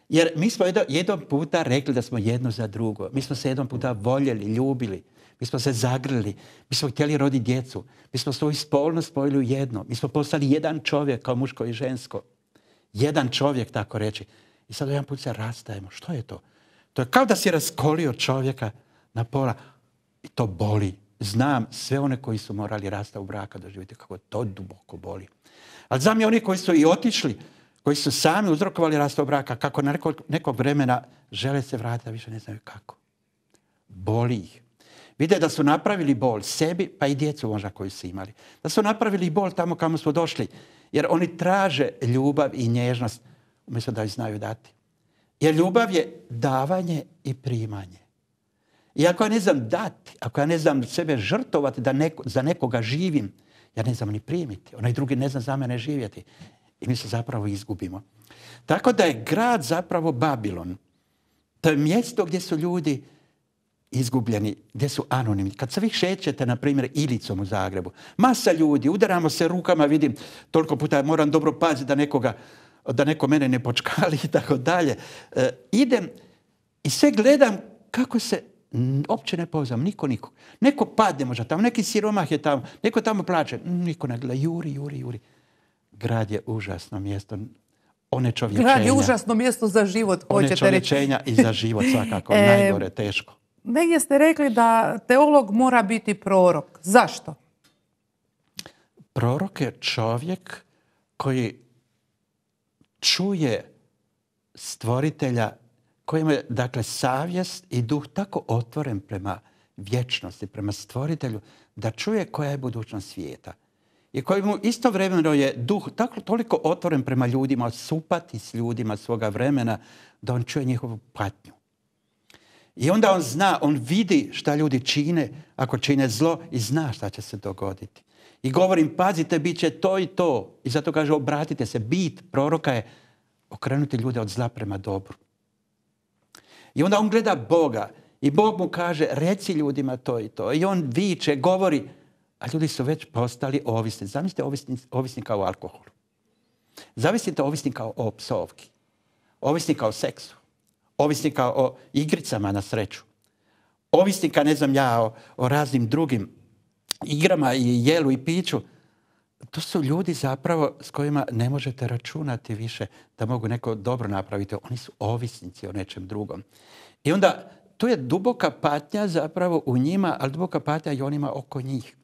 Jer mi smo jednom puta rekli da smo jedno za drugo. Mi smo se jednom puta voljeli, ljubili. Mi smo se zagrlili. Mi smo htjeli roditi djecu. Mi smo svoju spolnost spojili u jedno. Mi smo postali jedan čovjek kao muško i žensko. Jedan čovjek, tako reći. I sad jedan put se rastajemo. Što je to? To je kao da si raskolio čovjeka na pola. I to boli. Znam sve one koji su morali rasta u braka doživjeti kako to duboko boli. Ali znam i oni koji su i otišli, koji su sami uzrokovali u braka, kako na nekog, nekog vremena žele se vratiti, a više ne znaju kako. Boli ih. Vide da su napravili bol sebi, pa i djecu možda koju su imali. Da su napravili bol tamo kamo smo došli. Jer oni traže ljubav i nježnost, umjesto da ih znaju dati. Jer ljubav je davanje i primanje. I ako ja ne znam dati, ako ja ne znam sebe žrtovati da neko, za nekoga živim, ja ne znam ni primiti. Onaj drugi ne zna za mene živjeti. I mi se zapravo izgubimo. Tako da je grad zapravo Babilon. To je mjesto gdje su ljudi izgubljeni, gdje su anonimni. Kad se vi šećete, na primjer, Ilicom u Zagrebu, masa ljudi, udaramo se rukama, vidim, toliko puta moram dobro paziti da nekoga, da neko mene ne počkali [laughs] i tako dalje. E, idem i sve gledam kako se uopće ne poznam, niko nikog. Neko padne možda tamo, neki siromah je tamo, neko tamo plače, niko ne gleda, juri, juri, juri. Grad je užasno mjesto, one čovječenja. Grad je užasno mjesto za život, hoćete reći. One i za život svakako, [laughs] najgore, teško negdje ste rekli da teolog mora biti prorok. Zašto? Prorok je čovjek koji čuje stvoritelja koji je dakle, savjest i duh tako otvoren prema vječnosti, prema stvoritelju, da čuje koja je budućnost svijeta. I kojemu istovremeno je duh tako, toliko otvoren prema ljudima, supati s ljudima svoga vremena, da on čuje njihovu patnju. I onda on zna, on vidi šta ljudi čine ako čine zlo i zna šta će se dogoditi. I govorim, pazite, bit će to i to. I zato kaže, obratite se. Bit proroka je okrenuti ljude od zla prema dobru. I onda on gleda Boga i Bog mu kaže, reci ljudima to i to. I on viče, govori, a ljudi su već postali ovisni. Zamislite ovisnika o alkoholu. Zamislite ovisnika o psovki. Ovisnika o seksu ovisnika o igricama na sreću, ovisnika, ne znam ja, o, raznim drugim igrama i jelu i piću. To su ljudi zapravo s kojima ne možete računati više da mogu neko dobro napraviti. Oni su ovisnici o nečem drugom. I onda tu je duboka patnja zapravo u njima, ali duboka patnja i onima oko njih.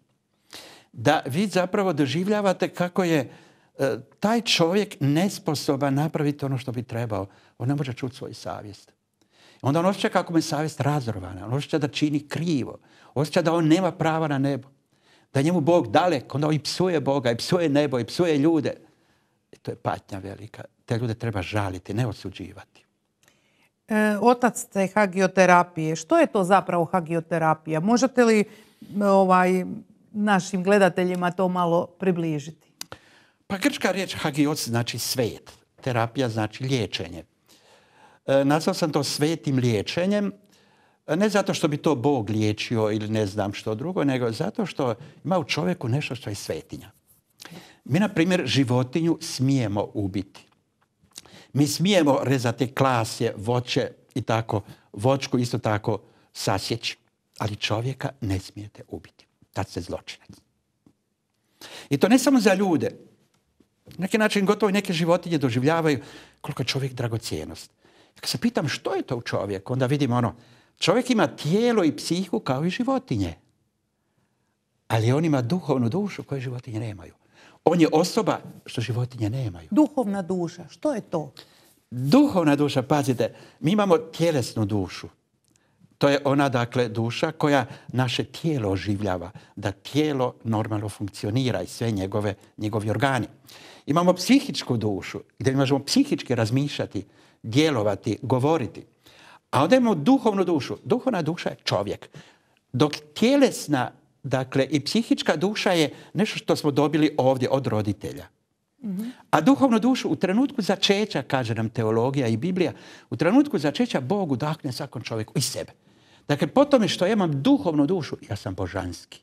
Da vi zapravo doživljavate kako je e, taj čovjek nesposoban napraviti ono što bi trebao. On ne može čuti svoju savjest. Onda on osjeća kako mu je savjest razorvana. On osjeća da čini krivo. Osjeća da on nema prava na nebo. Da je njemu Bog dalek. Onda on i psuje Boga, i psuje nebo, i psuje ljude. E, to je patnja velika. Te ljude treba žaliti, ne osuđivati. E, otac te hagioterapije. Što je to zapravo hagioterapija? Možete li ovaj, našim gledateljima to malo približiti? Pa grčka riječ hagios znači svet. Terapija znači liječenje. E, nazvao sam to svetim liječenjem, e, ne zato što bi to Bog liječio ili ne znam što drugo, nego zato što ima u čovjeku nešto što je svetinja. Mi, na primjer, životinju smijemo ubiti. Mi smijemo rezati klasje, voće i tako, vočku isto tako sasjeći. Ali čovjeka ne smijete ubiti. Tad ste zločinac. I to ne samo za ljude. Na neki način gotovo neke životinje doživljavaju koliko je čovjek dragocjenost. Kad se pitam što je to u čovjeku, onda vidim ono, čovjek ima tijelo i psihu kao i životinje. Ali on ima duhovnu dušu koju životinje nemaju. On je osoba što životinje nemaju. Duhovna duša, što je to? Duhovna duša, pazite, mi imamo tjelesnu dušu. To je ona, dakle, duša koja naše tijelo oživljava, da tijelo normalno funkcionira i sve njegove, njegovi organi. Imamo psihičku dušu, gdje možemo psihički razmišljati, djelovati, govoriti. A onda imamo duhovnu dušu. Duhovna duša je čovjek. Dok tjelesna, dakle i psihička duša je nešto što smo dobili ovdje od roditelja. A duhovnu dušu u trenutku začeća, kaže nam teologija i Biblija, u trenutku začeća Bog udahne svakom čovjeku i sebe. Dakle, po tome što imam duhovnu dušu, ja sam božanski.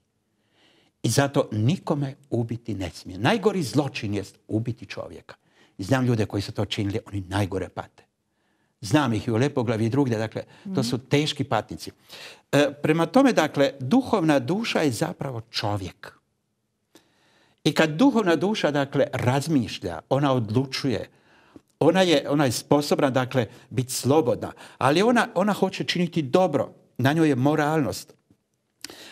I zato nikome ubiti ne smije. Najgori zločin jest ubiti čovjeka. znam ljude koji su to činili, oni najgore pate. Znam ih i u Lepoglavi i drugdje. Dakle, to mhm. su teški patnici. E, prema tome, dakle, duhovna duša je zapravo čovjek. I kad duhovna duša, dakle, razmišlja, ona odlučuje, ona je, ona je sposobna, dakle, biti slobodna. Ali ona, ona hoće činiti dobro. Na njoj je moralnost.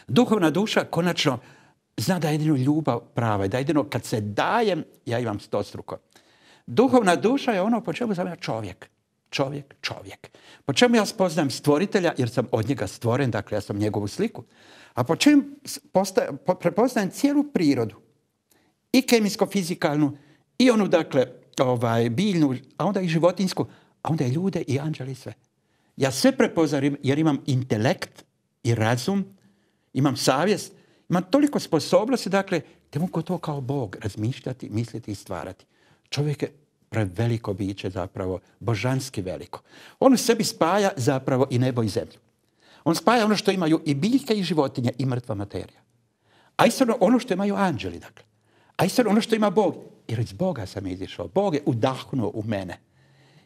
Duhovna duša, konačno, zna da je jedino ljubav prava i da jedino kad se dajem, ja imam stostruko. Duhovna duša je ono po čemu sam ja čovjek čovjek, čovjek. Po čemu ja spoznajem stvoritelja? Jer sam od njega stvoren, dakle ja sam njegovu sliku. A po čemu prepoznajem cijelu prirodu? I kemijsko-fizikalnu, i onu, dakle, ovaj, biljnu, a onda i životinsku, a onda i ljude i anđeli sve. Ja sve prepoznajem jer imam intelekt i razum, imam savjest, imam toliko sposobnosti, dakle, da mogu to kao Bog razmišljati, misliti i stvarati. Čovjek je preveliko biće zapravo, božanski veliko. On u sebi spaja zapravo i nebo i zemlju. On spaja ono što imaju i biljke i životinje i mrtva materija. A isto ono što imaju anđeli, dakle. A isto ono što ima Bog. Jer iz Boga sam izišao. Bog je udahnuo u mene.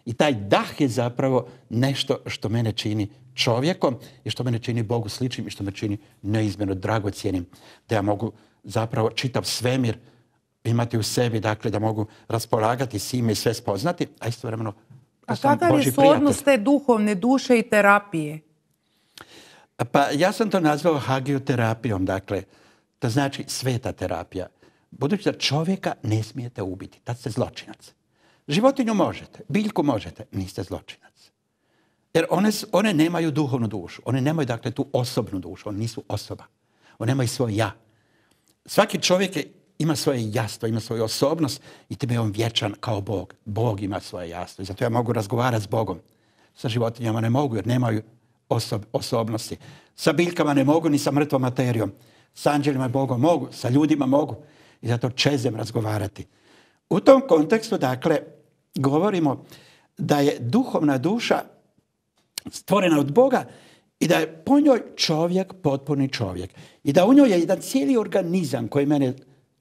I taj dah je zapravo nešto što mene čini čovjekom i što mene čini Bogu sličnim i što me čini neizmjeno dragocijenim. Da ja mogu zapravo čitav svemir imati u sebi, dakle, da mogu raspolagati s ime i sve spoznati, a istovremeno a kakav je sodnost te duhovne duše i terapije? Pa ja sam to nazvao hagioterapijom, dakle, to znači sveta terapija. Budući da čovjeka ne smijete ubiti, tad ste zločinac. Životinju možete, biljku možete, niste zločinac. Jer one, one nemaju duhovnu dušu, one nemaju dakle tu osobnu dušu, one nisu osoba. One nemaju svoj ja. Svaki čovjek je ima svoje jastvo, ima svoju osobnost i tebe je on vječan kao Bog. Bog ima svoje jastvo i zato ja mogu razgovarati s Bogom. Sa životinjama ne mogu jer nemaju osobnosti. Sa biljkama ne mogu ni sa mrtvom materijom. Sa anđelima i Bogom mogu, sa ljudima mogu i zato čezem razgovarati. U tom kontekstu, dakle, govorimo da je duhovna duša stvorena od Boga i da je po njoj čovjek potpuni čovjek. I da u njoj je jedan cijeli organizam koji mene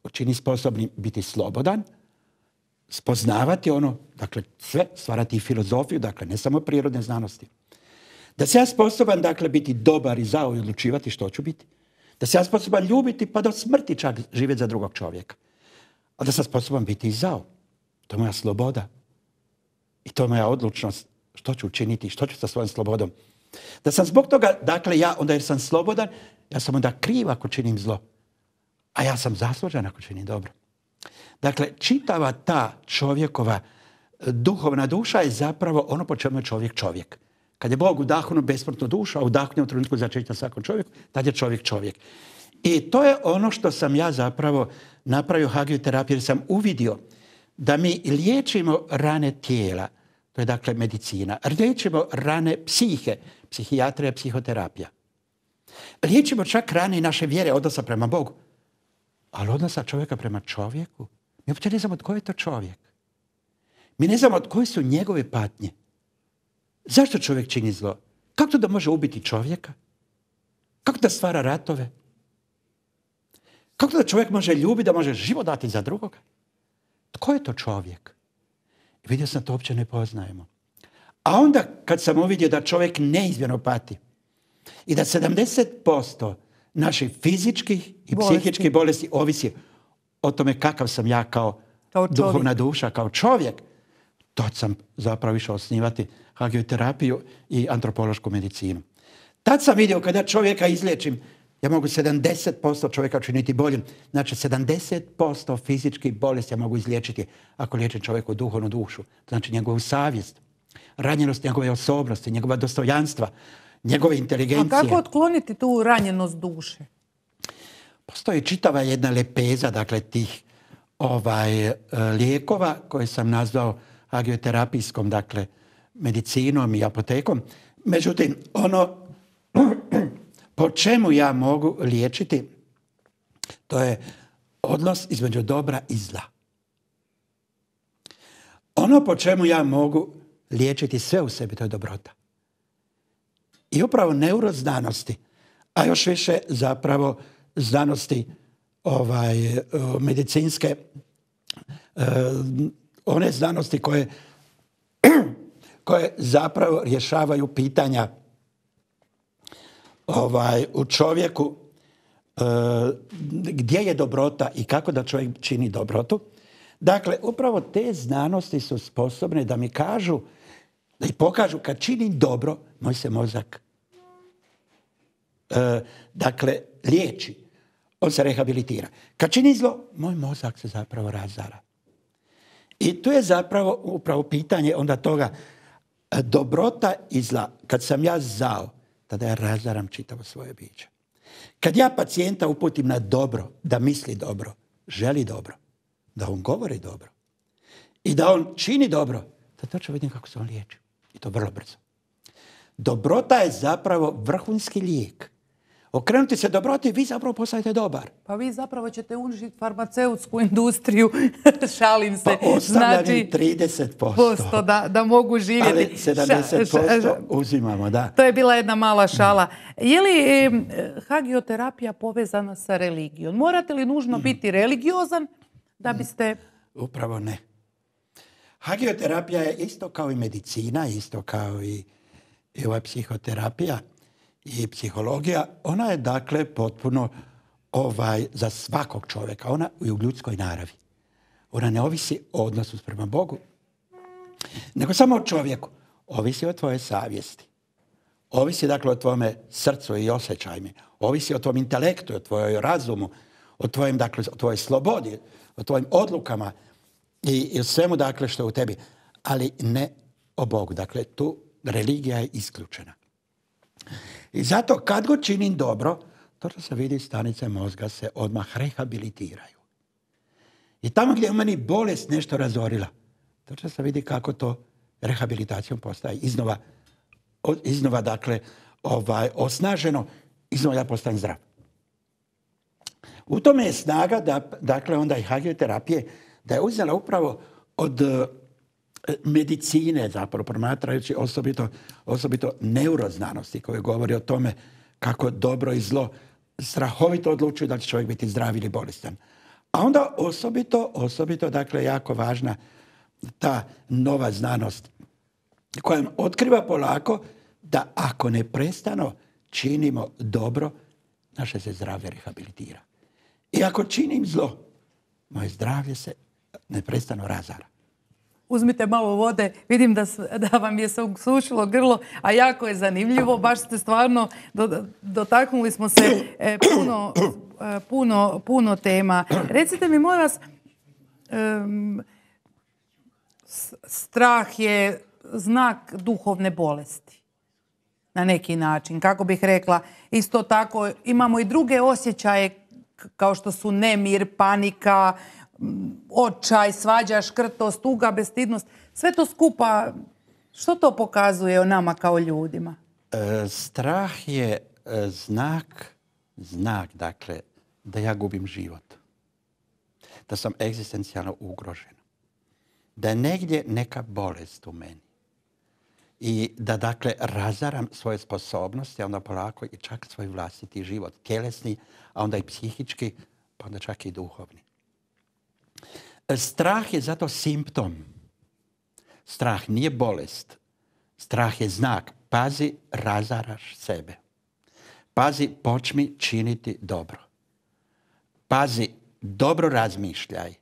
Učini sposobni biti slobodan, spoznavati ono, dakle sve, stvarati i filozofiju, dakle ne samo prirodne znanosti. Da se ja sposoban, dakle, biti dobar i zao i odlučivati što ću biti. Da se ja sposoban ljubiti pa do smrti čak živjeti za drugog čovjeka. A da sam sposoban biti i zao. To je moja sloboda. I to je moja odlučnost. Što ću učiniti, što ću sa svojom slobodom. Da sam zbog toga, dakle, ja onda jer sam slobodan, ja sam onda kriv ako činim zlo. A ja sam zaslužan ako čini dobro. Dakle, čitava ta čovjekova e, duhovna duša je zapravo ono po čemu je čovjek čovjek. Kad je Bog udahnuo besmrtnu dušu, a udahnuo u trenutku začeća svakom čovjeku, tad je čovjek čovjek. I to je ono što sam ja zapravo napravio terapiju jer sam uvidio da mi liječimo rane tijela, to je dakle medicina, liječimo rane psihe, psihijatrija, psihoterapija. Liječimo čak rane i naše vjere odnosa prema Bogu ali odnosa čovjeka prema čovjeku, mi uopće ne znamo tko je to čovjek. Mi ne znamo koje su njegove patnje. Zašto čovjek čini zlo? Kako to da može ubiti čovjeka? Kako da stvara ratove? Kako da čovjek može ljubiti, da može život dati za drugoga? Tko je to čovjek? vidio sam to uopće ne poznajemo. A onda kad sam uvidio da čovjek neizmjerno pati i da 70% naših fizičkih i psihičkih bolesti ovisi o tome kakav sam ja kao, duhovna duša, kao čovjek. To sam zapravo išao osnivati hagioterapiju i antropološku medicinu. Tad sam vidio kada čovjeka izliječim, ja mogu 70% čovjeka činiti boljim. Znači 70% fizičkih bolesti ja mogu izliječiti ako liječim čovjeku duhovnu dušu. Znači njegovu savjest, ranjenost njegove osobnosti, njegova dostojanstva, njegove inteligencije. A kako otkloniti tu ranjenost duše? Postoji čitava jedna lepeza dakle, tih ovaj, e, lijekova koje sam nazvao agioterapijskom dakle, medicinom i apotekom. Međutim, ono [clears throat] po čemu ja mogu liječiti, to je odnos između dobra i zla. Ono po čemu ja mogu liječiti sve u sebi, to je dobrota i upravo neuroznanosti, a još više zapravo znanosti ovaj, e, medicinske, e, one znanosti koje, [clears throat] koje zapravo rješavaju pitanja ovaj, u čovjeku e, gdje je dobrota i kako da čovjek čini dobrotu. Dakle, upravo te znanosti su sposobne da mi kažu da ih pokažu kad čini dobro, moj se mozak e, dakle, liječi. On se rehabilitira. Kad čini zlo, moj mozak se zapravo razara. I tu je zapravo upravo pitanje onda toga e, dobrota i zla. Kad sam ja zao, tada ja razaram čitavo svoje biće. Kad ja pacijenta uputim na dobro, da misli dobro, želi dobro, da on govori dobro i da on čini dobro, tada to ću vidjeti kako se on liječi. I to vrlo brzo. Dobrota je zapravo vrhunski lijek. Okrenuti se dobroti, vi zapravo postavite dobar. Pa vi zapravo ćete uništit farmaceutsku industriju, [laughs] šalim se. Pa 30%. Znači, posto da, da mogu živjeti. Ali 70% uzimamo, da. To je bila jedna mala šala. Je li hagioterapija povezana sa religijom? Morate li nužno mm. biti religiozan da biste... Upravo ne. Hagioterapija je isto kao i medicina, isto kao i, ova psihoterapija i psihologija. Ona je dakle potpuno ovaj, za svakog čovjeka. Ona je u ljudskoj naravi. Ona ne ovisi o odnosu prema Bogu, nego samo o čovjeku. Ovisi o tvoje savjesti. Ovisi dakle o tvome srcu i osjećajmi. Ovisi o tvom intelektu, o tvojoj razumu, o, tvojem, dakle, o tvojoj slobodi, o tvojim odlukama, i, svemu dakle što je u tebi. Ali ne o Bogu. Dakle, tu religija je isključena. I zato kad god činim dobro, to što se vidi, stanice mozga se odmah rehabilitiraju. I tamo gdje je u meni bolest nešto razorila, to što se vidi kako to rehabilitacijom postaje iznova, iznova dakle, ovaj, osnaženo, iznova ja postajem zdrav. U tome je snaga, da, dakle, onda i hagioterapije, da je uzela upravo od e, medicine zapravo promatrajući osobito, osobito neuroznanosti koje govori o tome kako dobro i zlo strahovito odlučuju da će čovjek biti zdrav ili bolestan. A onda osobito, osobito, dakle, jako važna ta nova znanost koja nam otkriva polako da ako ne prestano činimo dobro, naše se zdravlje rehabilitira. I ako činim zlo, moje zdravlje se neprestano razara. Uzmite malo vode, vidim da, da vam je se usušilo grlo, a jako je zanimljivo, baš ste stvarno, do, dotaknuli smo se e, puno, e, puno, puno tema. Recite mi, moj vas, strah je znak duhovne bolesti na neki način. Kako bih rekla, isto tako imamo i druge osjećaje kao što su nemir, panika, očaj, svađa, škrtost, tuga, bestidnost, sve to skupa, što to pokazuje o nama kao ljudima? E, strah je e, znak, znak dakle, da ja gubim život. Da sam egzistencijalno ugrožen. Da je negdje neka bolest u meni. I da dakle razaram svoje sposobnosti, a onda polako i čak svoj vlastiti život. Tjelesni, a onda i psihički, pa onda čak i duhovni. Strah je zato simptom. Strah nije bolest. Strah je znak. Pazi, razaraš sebe. Pazi, počmi činiti dobro. Pazi, dobro razmišljaj.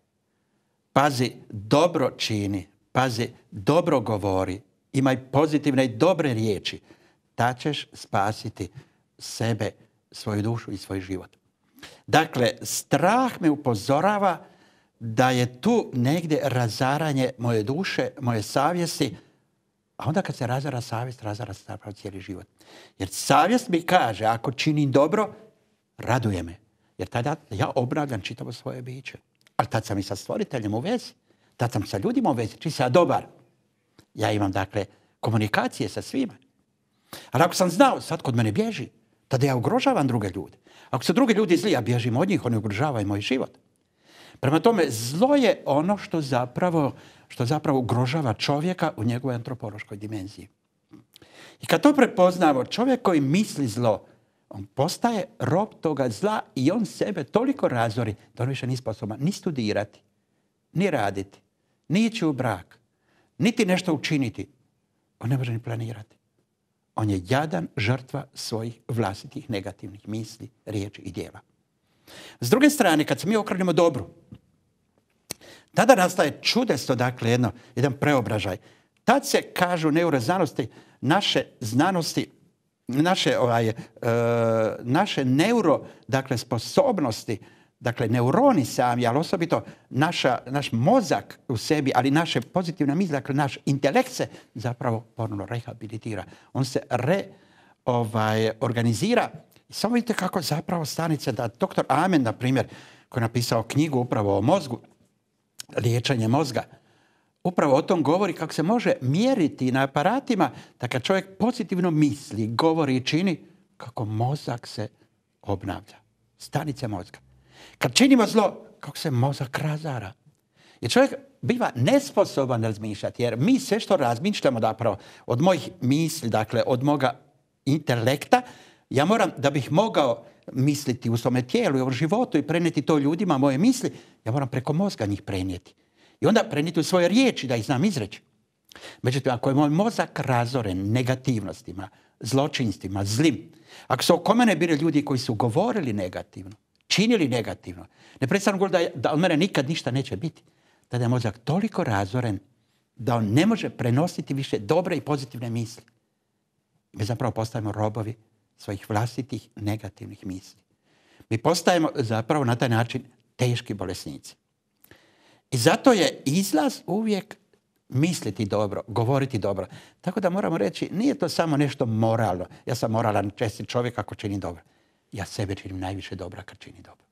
Pazi, dobro čini. Pazi, dobro govori. Imaj pozitivne i dobre riječi. Ta ćeš spasiti sebe, svoju dušu i svoj život. Dakle, strah me upozorava da je tu negdje razaranje moje duše, moje savjesti, a onda kad se razara savjest, razara se zapravo cijeli život. Jer savjest mi kaže, ako činim dobro, raduje me. Jer tada ja obnavljam čitavo svoje biće. Ali tad sam i sa stvoriteljem u vezi. Tad sam sa ljudima u vezi. Či sam ja dobar. Ja imam, dakle, komunikacije sa svima. Ali ako sam znao, sad kod mene bježi. Tada ja ugrožavam druge ljude. Ako su drugi ljudi zli, ja bježim od njih, oni ugrožavaju moj život. Prema tome, zlo je ono što zapravo, što zapravo ugrožava čovjeka u njegovoj antropološkoj dimenziji. I kad to prepoznamo, čovjek koji misli zlo, on postaje rob toga zla i on sebe toliko razori da on više nije sposoban ni studirati, ni raditi, ni ići u brak, niti nešto učiniti. On ne može ni planirati. On je jadan žrtva svojih vlastitih negativnih misli, riječi i djela. S druge strane, kad se mi okrenemo dobru, tada nastaje čudesto dakle, jedno, jedan preobražaj. Tad se, kažu neuroznanosti, naše znanosti, naše, ovaj, e, naše neuro, dakle, sposobnosti, dakle, neuroni sami, ali osobito naša, naš mozak u sebi, ali naše pozitivna misl, dakle, naš intelekt se zapravo ponovno rehabilitira. On se reorganizira ovaj, organizira samo vidite kako zapravo stanice, da doktor Amen, na primjer, koji je napisao knjigu upravo o mozgu, liječenje mozga, upravo o tom govori kako se može mjeriti na aparatima da kad čovjek pozitivno misli, govori i čini, kako mozak se obnavlja. Stanice mozga. Kad činimo zlo, kako se mozak razara. Jer čovjek biva nesposoban razmišljati, jer mi sve što razmišljamo zapravo od mojih misli, dakle od moga intelekta, ja moram, da bih mogao misliti u svome tijelu i u životu i prenijeti to ljudima, moje misli, ja moram preko mozga njih prenijeti. I onda prenijeti u svoje riječi da ih znam izreći. Međutim, ako je moj mozak razoren negativnostima, zločinstvima, zlim, ako su oko mene bili ljudi koji su govorili negativno, činili negativno, ne predstavljam da, da od mene nikad ništa neće biti, tada je mozak toliko razoren da on ne može prenositi više dobre i pozitivne misli. Mi zapravo postavimo robovi svojih vlastitih negativnih misli. Mi postajemo zapravo na taj način teški bolesnici. I zato je izlaz uvijek misliti dobro, govoriti dobro. Tako da moramo reći, nije to samo nešto moralno. Ja sam moralan česti čovjek ako čini dobro. Ja sebe činim najviše dobra kad čini dobro.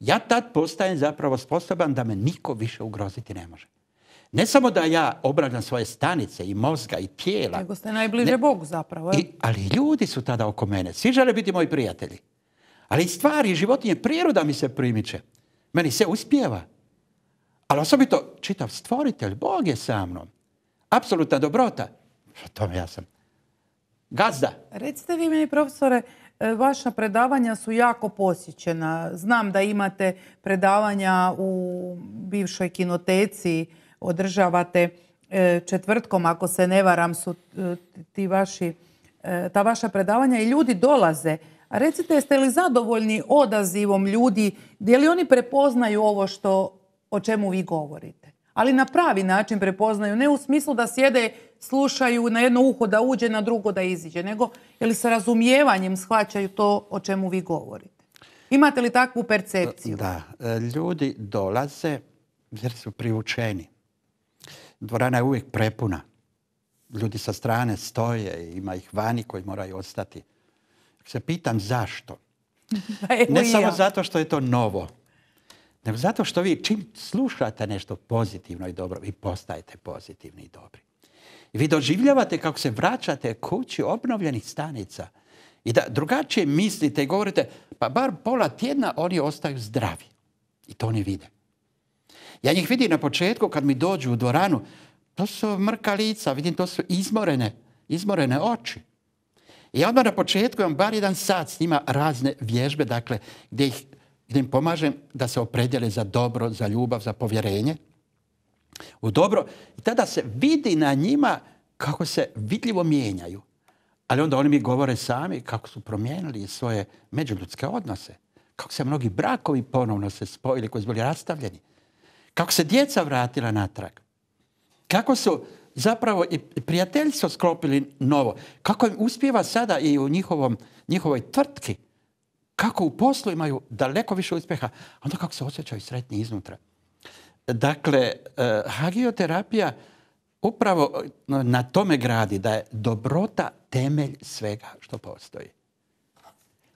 Ja tad postajem zapravo sposoban da me niko više ugroziti ne može. Ne samo da ja obrađam svoje stanice i mozga i tijela. Nego ste najbliže Bogu zapravo. ali ljudi su tada oko mene. Svi žele biti moji prijatelji. Ali stvari, životinje, priroda mi se primiče. Meni se uspjeva. Ali osobito čitav stvoritelj, Bog je sa mnom. Apsolutna dobrota. To ja sam? Gazda. Recite vi meni, profesore, e, vaša predavanja su jako posjećena. Znam da imate predavanja u bivšoj kinoteci, održavate e, četvrtkom, ako se ne varam, su e, ti vaši, e, ta vaša predavanja i ljudi dolaze. recite, jeste li zadovoljni odazivom ljudi? Je li oni prepoznaju ovo što, o čemu vi govorite? Ali na pravi način prepoznaju, ne u smislu da sjede, slušaju, na jedno uho da uđe, na drugo da iziđe, nego je li sa razumijevanjem shvaćaju to o čemu vi govorite? Imate li takvu percepciju? Da, ljudi dolaze jer su priučeni. Dvorana je uvijek prepuna. Ljudi sa strane stoje, ima ih vani koji moraju ostati. Se pitam zašto. [laughs] Pa ne samo zato što je to novo, nego zato što vi čim slušate nešto pozitivno i dobro, vi postajete pozitivni i dobri. I vi doživljavate kako se vraćate kući obnovljenih stanica i da drugačije mislite i govorite, pa bar pola tjedna oni ostaju zdravi. I to oni vide. Ja njih vidim na početku kad mi dođu u dvoranu. To su mrka lica, vidim to su izmorene, izmorene oči. I odmah na početku imam bar jedan sat s njima razne vježbe, dakle, gdje, gdje im pomažem da se opredjele za dobro, za ljubav, za povjerenje. U dobro. I tada se vidi na njima kako se vidljivo mijenjaju. Ali onda oni mi govore sami kako su promijenili svoje međuljudske odnose. Kako se mnogi brakovi ponovno se spojili koji su bili rastavljeni. Kako se djeca vratila natrag. Kako su zapravo i prijateljstvo sklopili novo. Kako im uspjeva sada i u njihovom, njihovoj tvrtki. Kako u poslu imaju daleko više uspjeha. Onda kako se osjećaju sretni iznutra. Dakle, e, hagioterapija upravo e, na tome gradi da je dobrota temelj svega što postoji.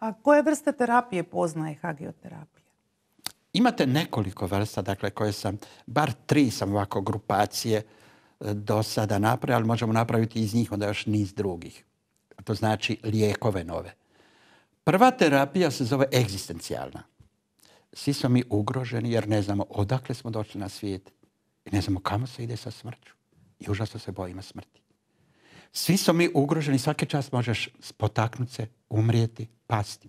A koje vrste terapije poznaje hagioterapija? Imate nekoliko vrsta, dakle, koje sam, bar tri sam ovako grupacije e, do sada napravio, ali možemo napraviti iz njih onda još niz drugih. To znači lijekove nove. Prva terapija se zove egzistencijalna. Svi smo mi ugroženi jer ne znamo odakle smo došli na svijet i ne znamo kamo se ide sa smrću. I užasno se bojimo smrti. Svi smo mi ugroženi, svaki čas možeš spotaknuti se, umrijeti, pasti.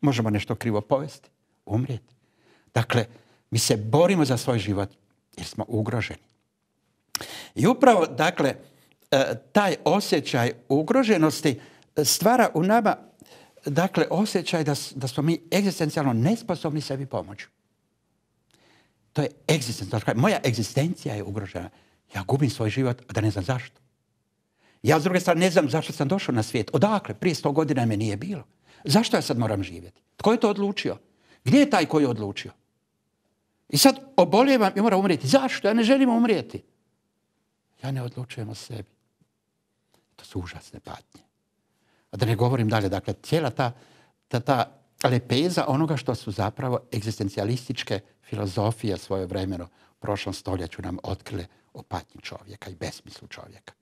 Možemo nešto krivo povesti, umrijeti. Dakle, mi se borimo za svoj život jer smo ugroženi. I upravo, dakle, e, taj osjećaj ugroženosti e, stvara u nama dakle, osjećaj da, da smo mi egzistencijalno nesposobni sebi pomoći. To je egzistencijalno. Dakle, moja egzistencija je ugrožena. Ja gubim svoj život, a da ne znam zašto. Ja s druge strane ne znam zašto sam došao na svijet. Odakle? Prije sto godina me nije bilo. Zašto ja sad moram živjeti? Tko je to odlučio? Gdje je taj koji je odlučio? I sad oboljevam i moram umrijeti. Zašto? Ja ne želim umrijeti. Ja ne odlučujem o sebi. To su užasne patnje. A da ne govorim dalje. Dakle, cijela ta, ta, lepeza onoga što su zapravo egzistencijalističke filozofije svoje vremeno u prošlom stoljeću nam otkrile o patnji čovjeka i besmislu čovjeka.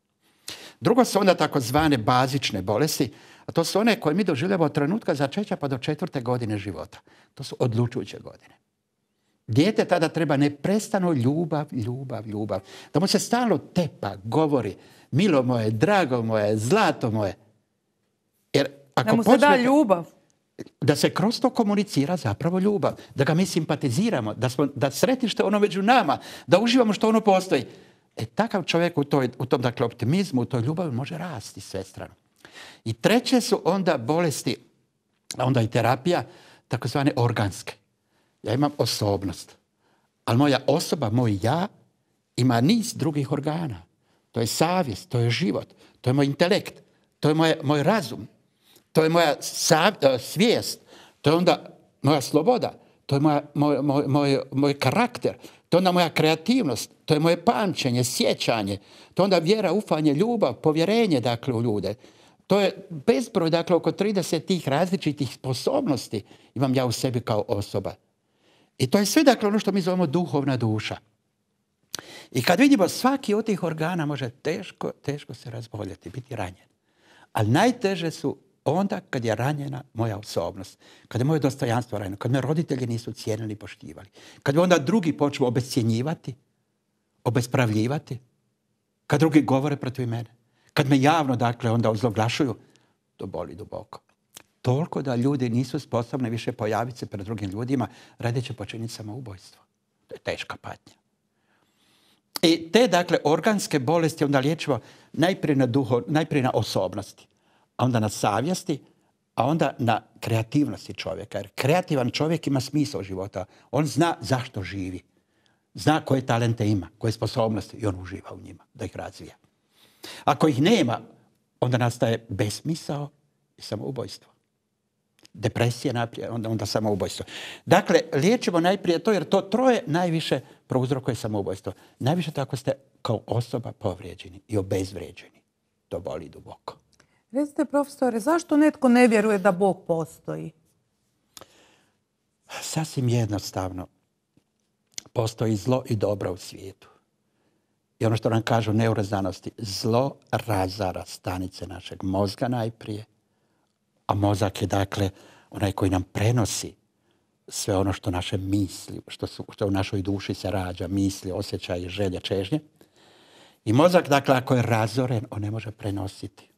Drugo su onda takozvane bazične bolesti, a to su one koje mi doživljamo od trenutka začeća pa do četvrte godine života. To su odlučujuće godine. Dijete tada treba neprestano ljubav, ljubav, ljubav. Da mu se stalno tepa, govori, milo moje, drago moje, zlato moje. Jer ako da mu se da ljubav. Da se kroz to komunicira zapravo ljubav. Da ga mi simpatiziramo, da, smo, da sretište ono među nama, da uživamo što ono postoji. E takav čovjek u, toj, u tom dakle, optimizmu, u toj ljubavi može rasti sve strano. I treće su onda bolesti, onda i terapija, takozvane organske. Ja imam osobnost. Ali moja osoba, moj ja, ima niz drugih organa. To je savjest, to je život, to je moj intelekt, to je moj, razum, to je moja e, svijest, to je onda moja sloboda, to je moj, karakter, to je onda moja kreativnost, to je moje pamćenje, sjećanje, to je onda vjera, ufanje, ljubav, povjerenje dakle u ljude. To je bezbroj, dakle, oko 30 tih različitih sposobnosti imam ja u sebi kao osoba. I to je sve dakle ono što mi zovemo duhovna duša. I kad vidimo svaki od tih organa može teško, teško se razboljeti, biti ranjen. Ali najteže su onda kad je ranjena moja osobnost, kad je moje dostojanstvo ranjeno, kad me roditelji nisu cijenili i poštivali, kad me onda drugi počnu obescjenjivati, obespravljivati, kad drugi govore protiv mene, kad me javno dakle onda ozloglašuju, to boli duboko. Toliko da ljudi nisu sposobni više pojaviti se pred drugim ljudima, radeći počiniti samoubojstvo. To je teška patnja. I te, dakle, organske bolesti onda liječimo najprije na, duho, najprije na osobnosti, a onda na savjesti, a onda na kreativnosti čovjeka. Jer kreativan čovjek ima smisao života. On zna zašto živi. Zna koje talente ima, koje sposobnosti i on uživa u njima, da ih razvija. Ako ih nema, onda nastaje besmisao i samoubojstvo depresije naprije, onda, onda samoubojstvo. Dakle, liječimo najprije to jer to troje najviše prouzrokuje samoubojstvo. Najviše tako ste kao osoba povrijeđeni i obezvrijeđeni. To boli duboko. Recite, profesore, zašto netko ne vjeruje da Bog postoji? Sasvim jednostavno. Postoji zlo i dobro u svijetu. I ono što nam kažu neuroznanosti, zlo razara stanice našeg mozga najprije, a mozak je dakle onaj koji nam prenosi sve ono što naše misli, što, su, u našoj duši se rađa, misli, osjećaj želje, čežnje. I mozak, dakle, ako je razoren, on ne može prenositi.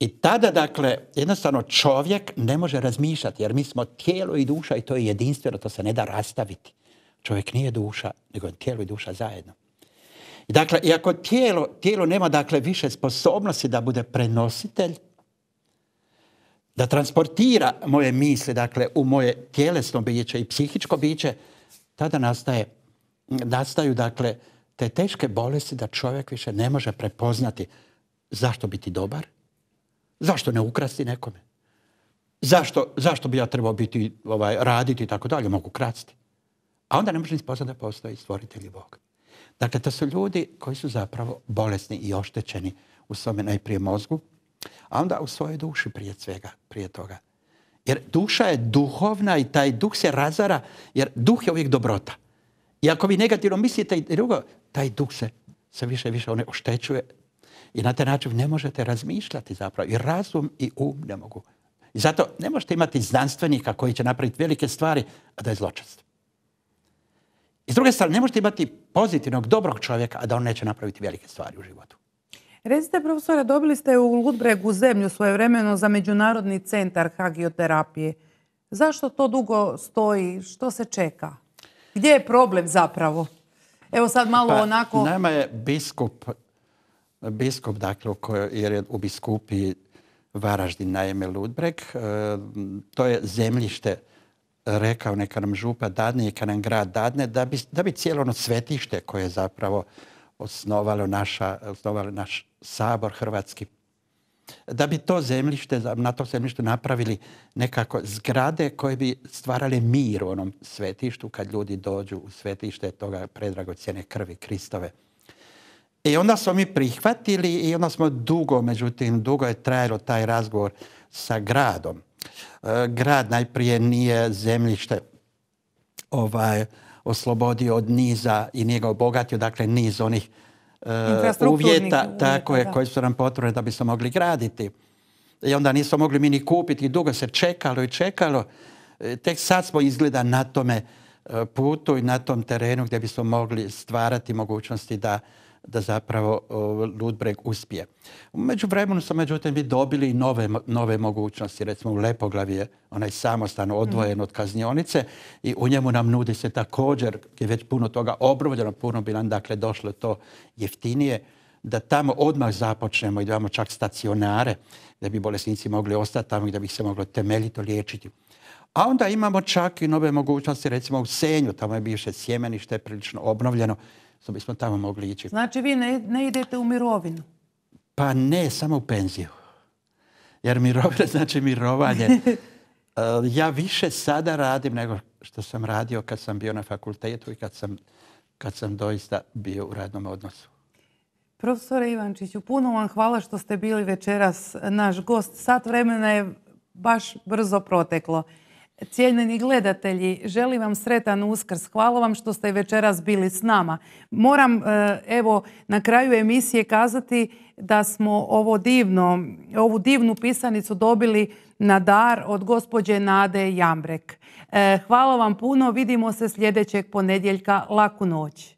I tada, dakle, jednostavno čovjek ne može razmišljati, jer mi smo tijelo i duša i to je jedinstveno, to se ne da rastaviti. Čovjek nije duša, nego je tijelo i duša zajedno. I dakle, iako tijelo, tijelo nema, dakle, više sposobnosti da bude prenositelj, da transportira moje misli dakle, u moje tjelesno biće i psihičko biće, tada nastaje, nastaju dakle, te teške bolesti da čovjek više ne može prepoznati zašto biti dobar, zašto ne ukrasti nekome, zašto, zašto bi ja trebao biti, ovaj, raditi i tako dalje, mogu krasti. A onda ne može spoznati da postoji stvoritelj Bog. Dakle, to su ljudi koji su zapravo bolesni i oštećeni u svome najprije mozgu, a onda u svojoj duši prije svega, prije toga. Jer duša je duhovna i taj duh se razara, jer duh je uvijek dobrota. I ako vi negativno mislite i drugo, taj duh se sve više i više one oštećuje. I na taj način ne možete razmišljati zapravo. I razum i um ne mogu. I zato ne možete imati znanstvenika koji će napraviti velike stvari, a da je zločast. I s druge strane, ne možete imati pozitivnog, dobrog čovjeka, a da on neće napraviti velike stvari u životu. Recite, profesore, dobili ste u Ludbregu zemlju svojevremeno za Međunarodni centar hagioterapije. Zašto to dugo stoji? Što se čeka? Gdje je problem zapravo? Evo sad malo pa, onako... Nama je biskup, biskup dakle, jer je u biskupi Varaždin naime Ludbreg, e, to je zemljište rekao neka nam župa dadne i neka nam grad dadne, da bi, cijelo ono svetište koje je zapravo osnovalo naša, osnovalo naš sabor Hrvatski. Da bi to zemljište, na to zemljište napravili nekako zgrade koje bi stvarale mir u onom svetištu kad ljudi dođu u svetište toga predragocjene krvi Kristove. I onda smo mi prihvatili i onda smo dugo, međutim, dugo je trajalo taj razgovor sa gradom. E, grad najprije nije zemljište ovaj, oslobodio od niza i nije ga obogatio, dakle niz onih uvjeta tako je, koji su nam potrebne da bismo mogli graditi. I onda nismo mogli mi ni kupiti. Dugo se čekalo i čekalo. E, tek sad smo izgleda na tome e, putu i na tom terenu gdje bismo mogli stvarati mogućnosti da da zapravo Ludbreg uspije. U međuvremenu smo, međutim vi dobili nove, nove mogućnosti. Recimo u Lepoglav je onaj samostan odvojen od kaznionice i u njemu nam nudi se također, je već puno toga obrovljeno, puno bi nam dakle došlo to jeftinije, da tamo odmah započnemo i da imamo čak stacionare da bi bolesnici mogli ostati tamo i da bi se moglo temeljito liječiti. A onda imamo čak i nove mogućnosti, recimo u Senju, tamo je bivše sjemenište, prilično obnovljeno, što bismo tamo mogli ići. Znači vi ne, ne idete u mirovinu? Pa ne, samo u penziju. Jer mirovina [laughs] znači mirovanje. [laughs] E, ja više sada radim nego što sam radio kad sam bio na fakultetu i kad sam, kad sam doista bio u radnom odnosu. Profesore Ivančiću, puno vam hvala što ste bili večeras naš gost. Sat vremena je baš brzo proteklo. Cijenjeni gledatelji, želim vam sretan uskrs. Hvala vam što ste večeras bili s nama. Moram e, evo na kraju emisije kazati da smo ovo divno, ovu divnu pisanicu dobili na dar od gospođe Nade Jambrek. E, hvala vam puno, vidimo se sljedećeg ponedjeljka. Laku noć.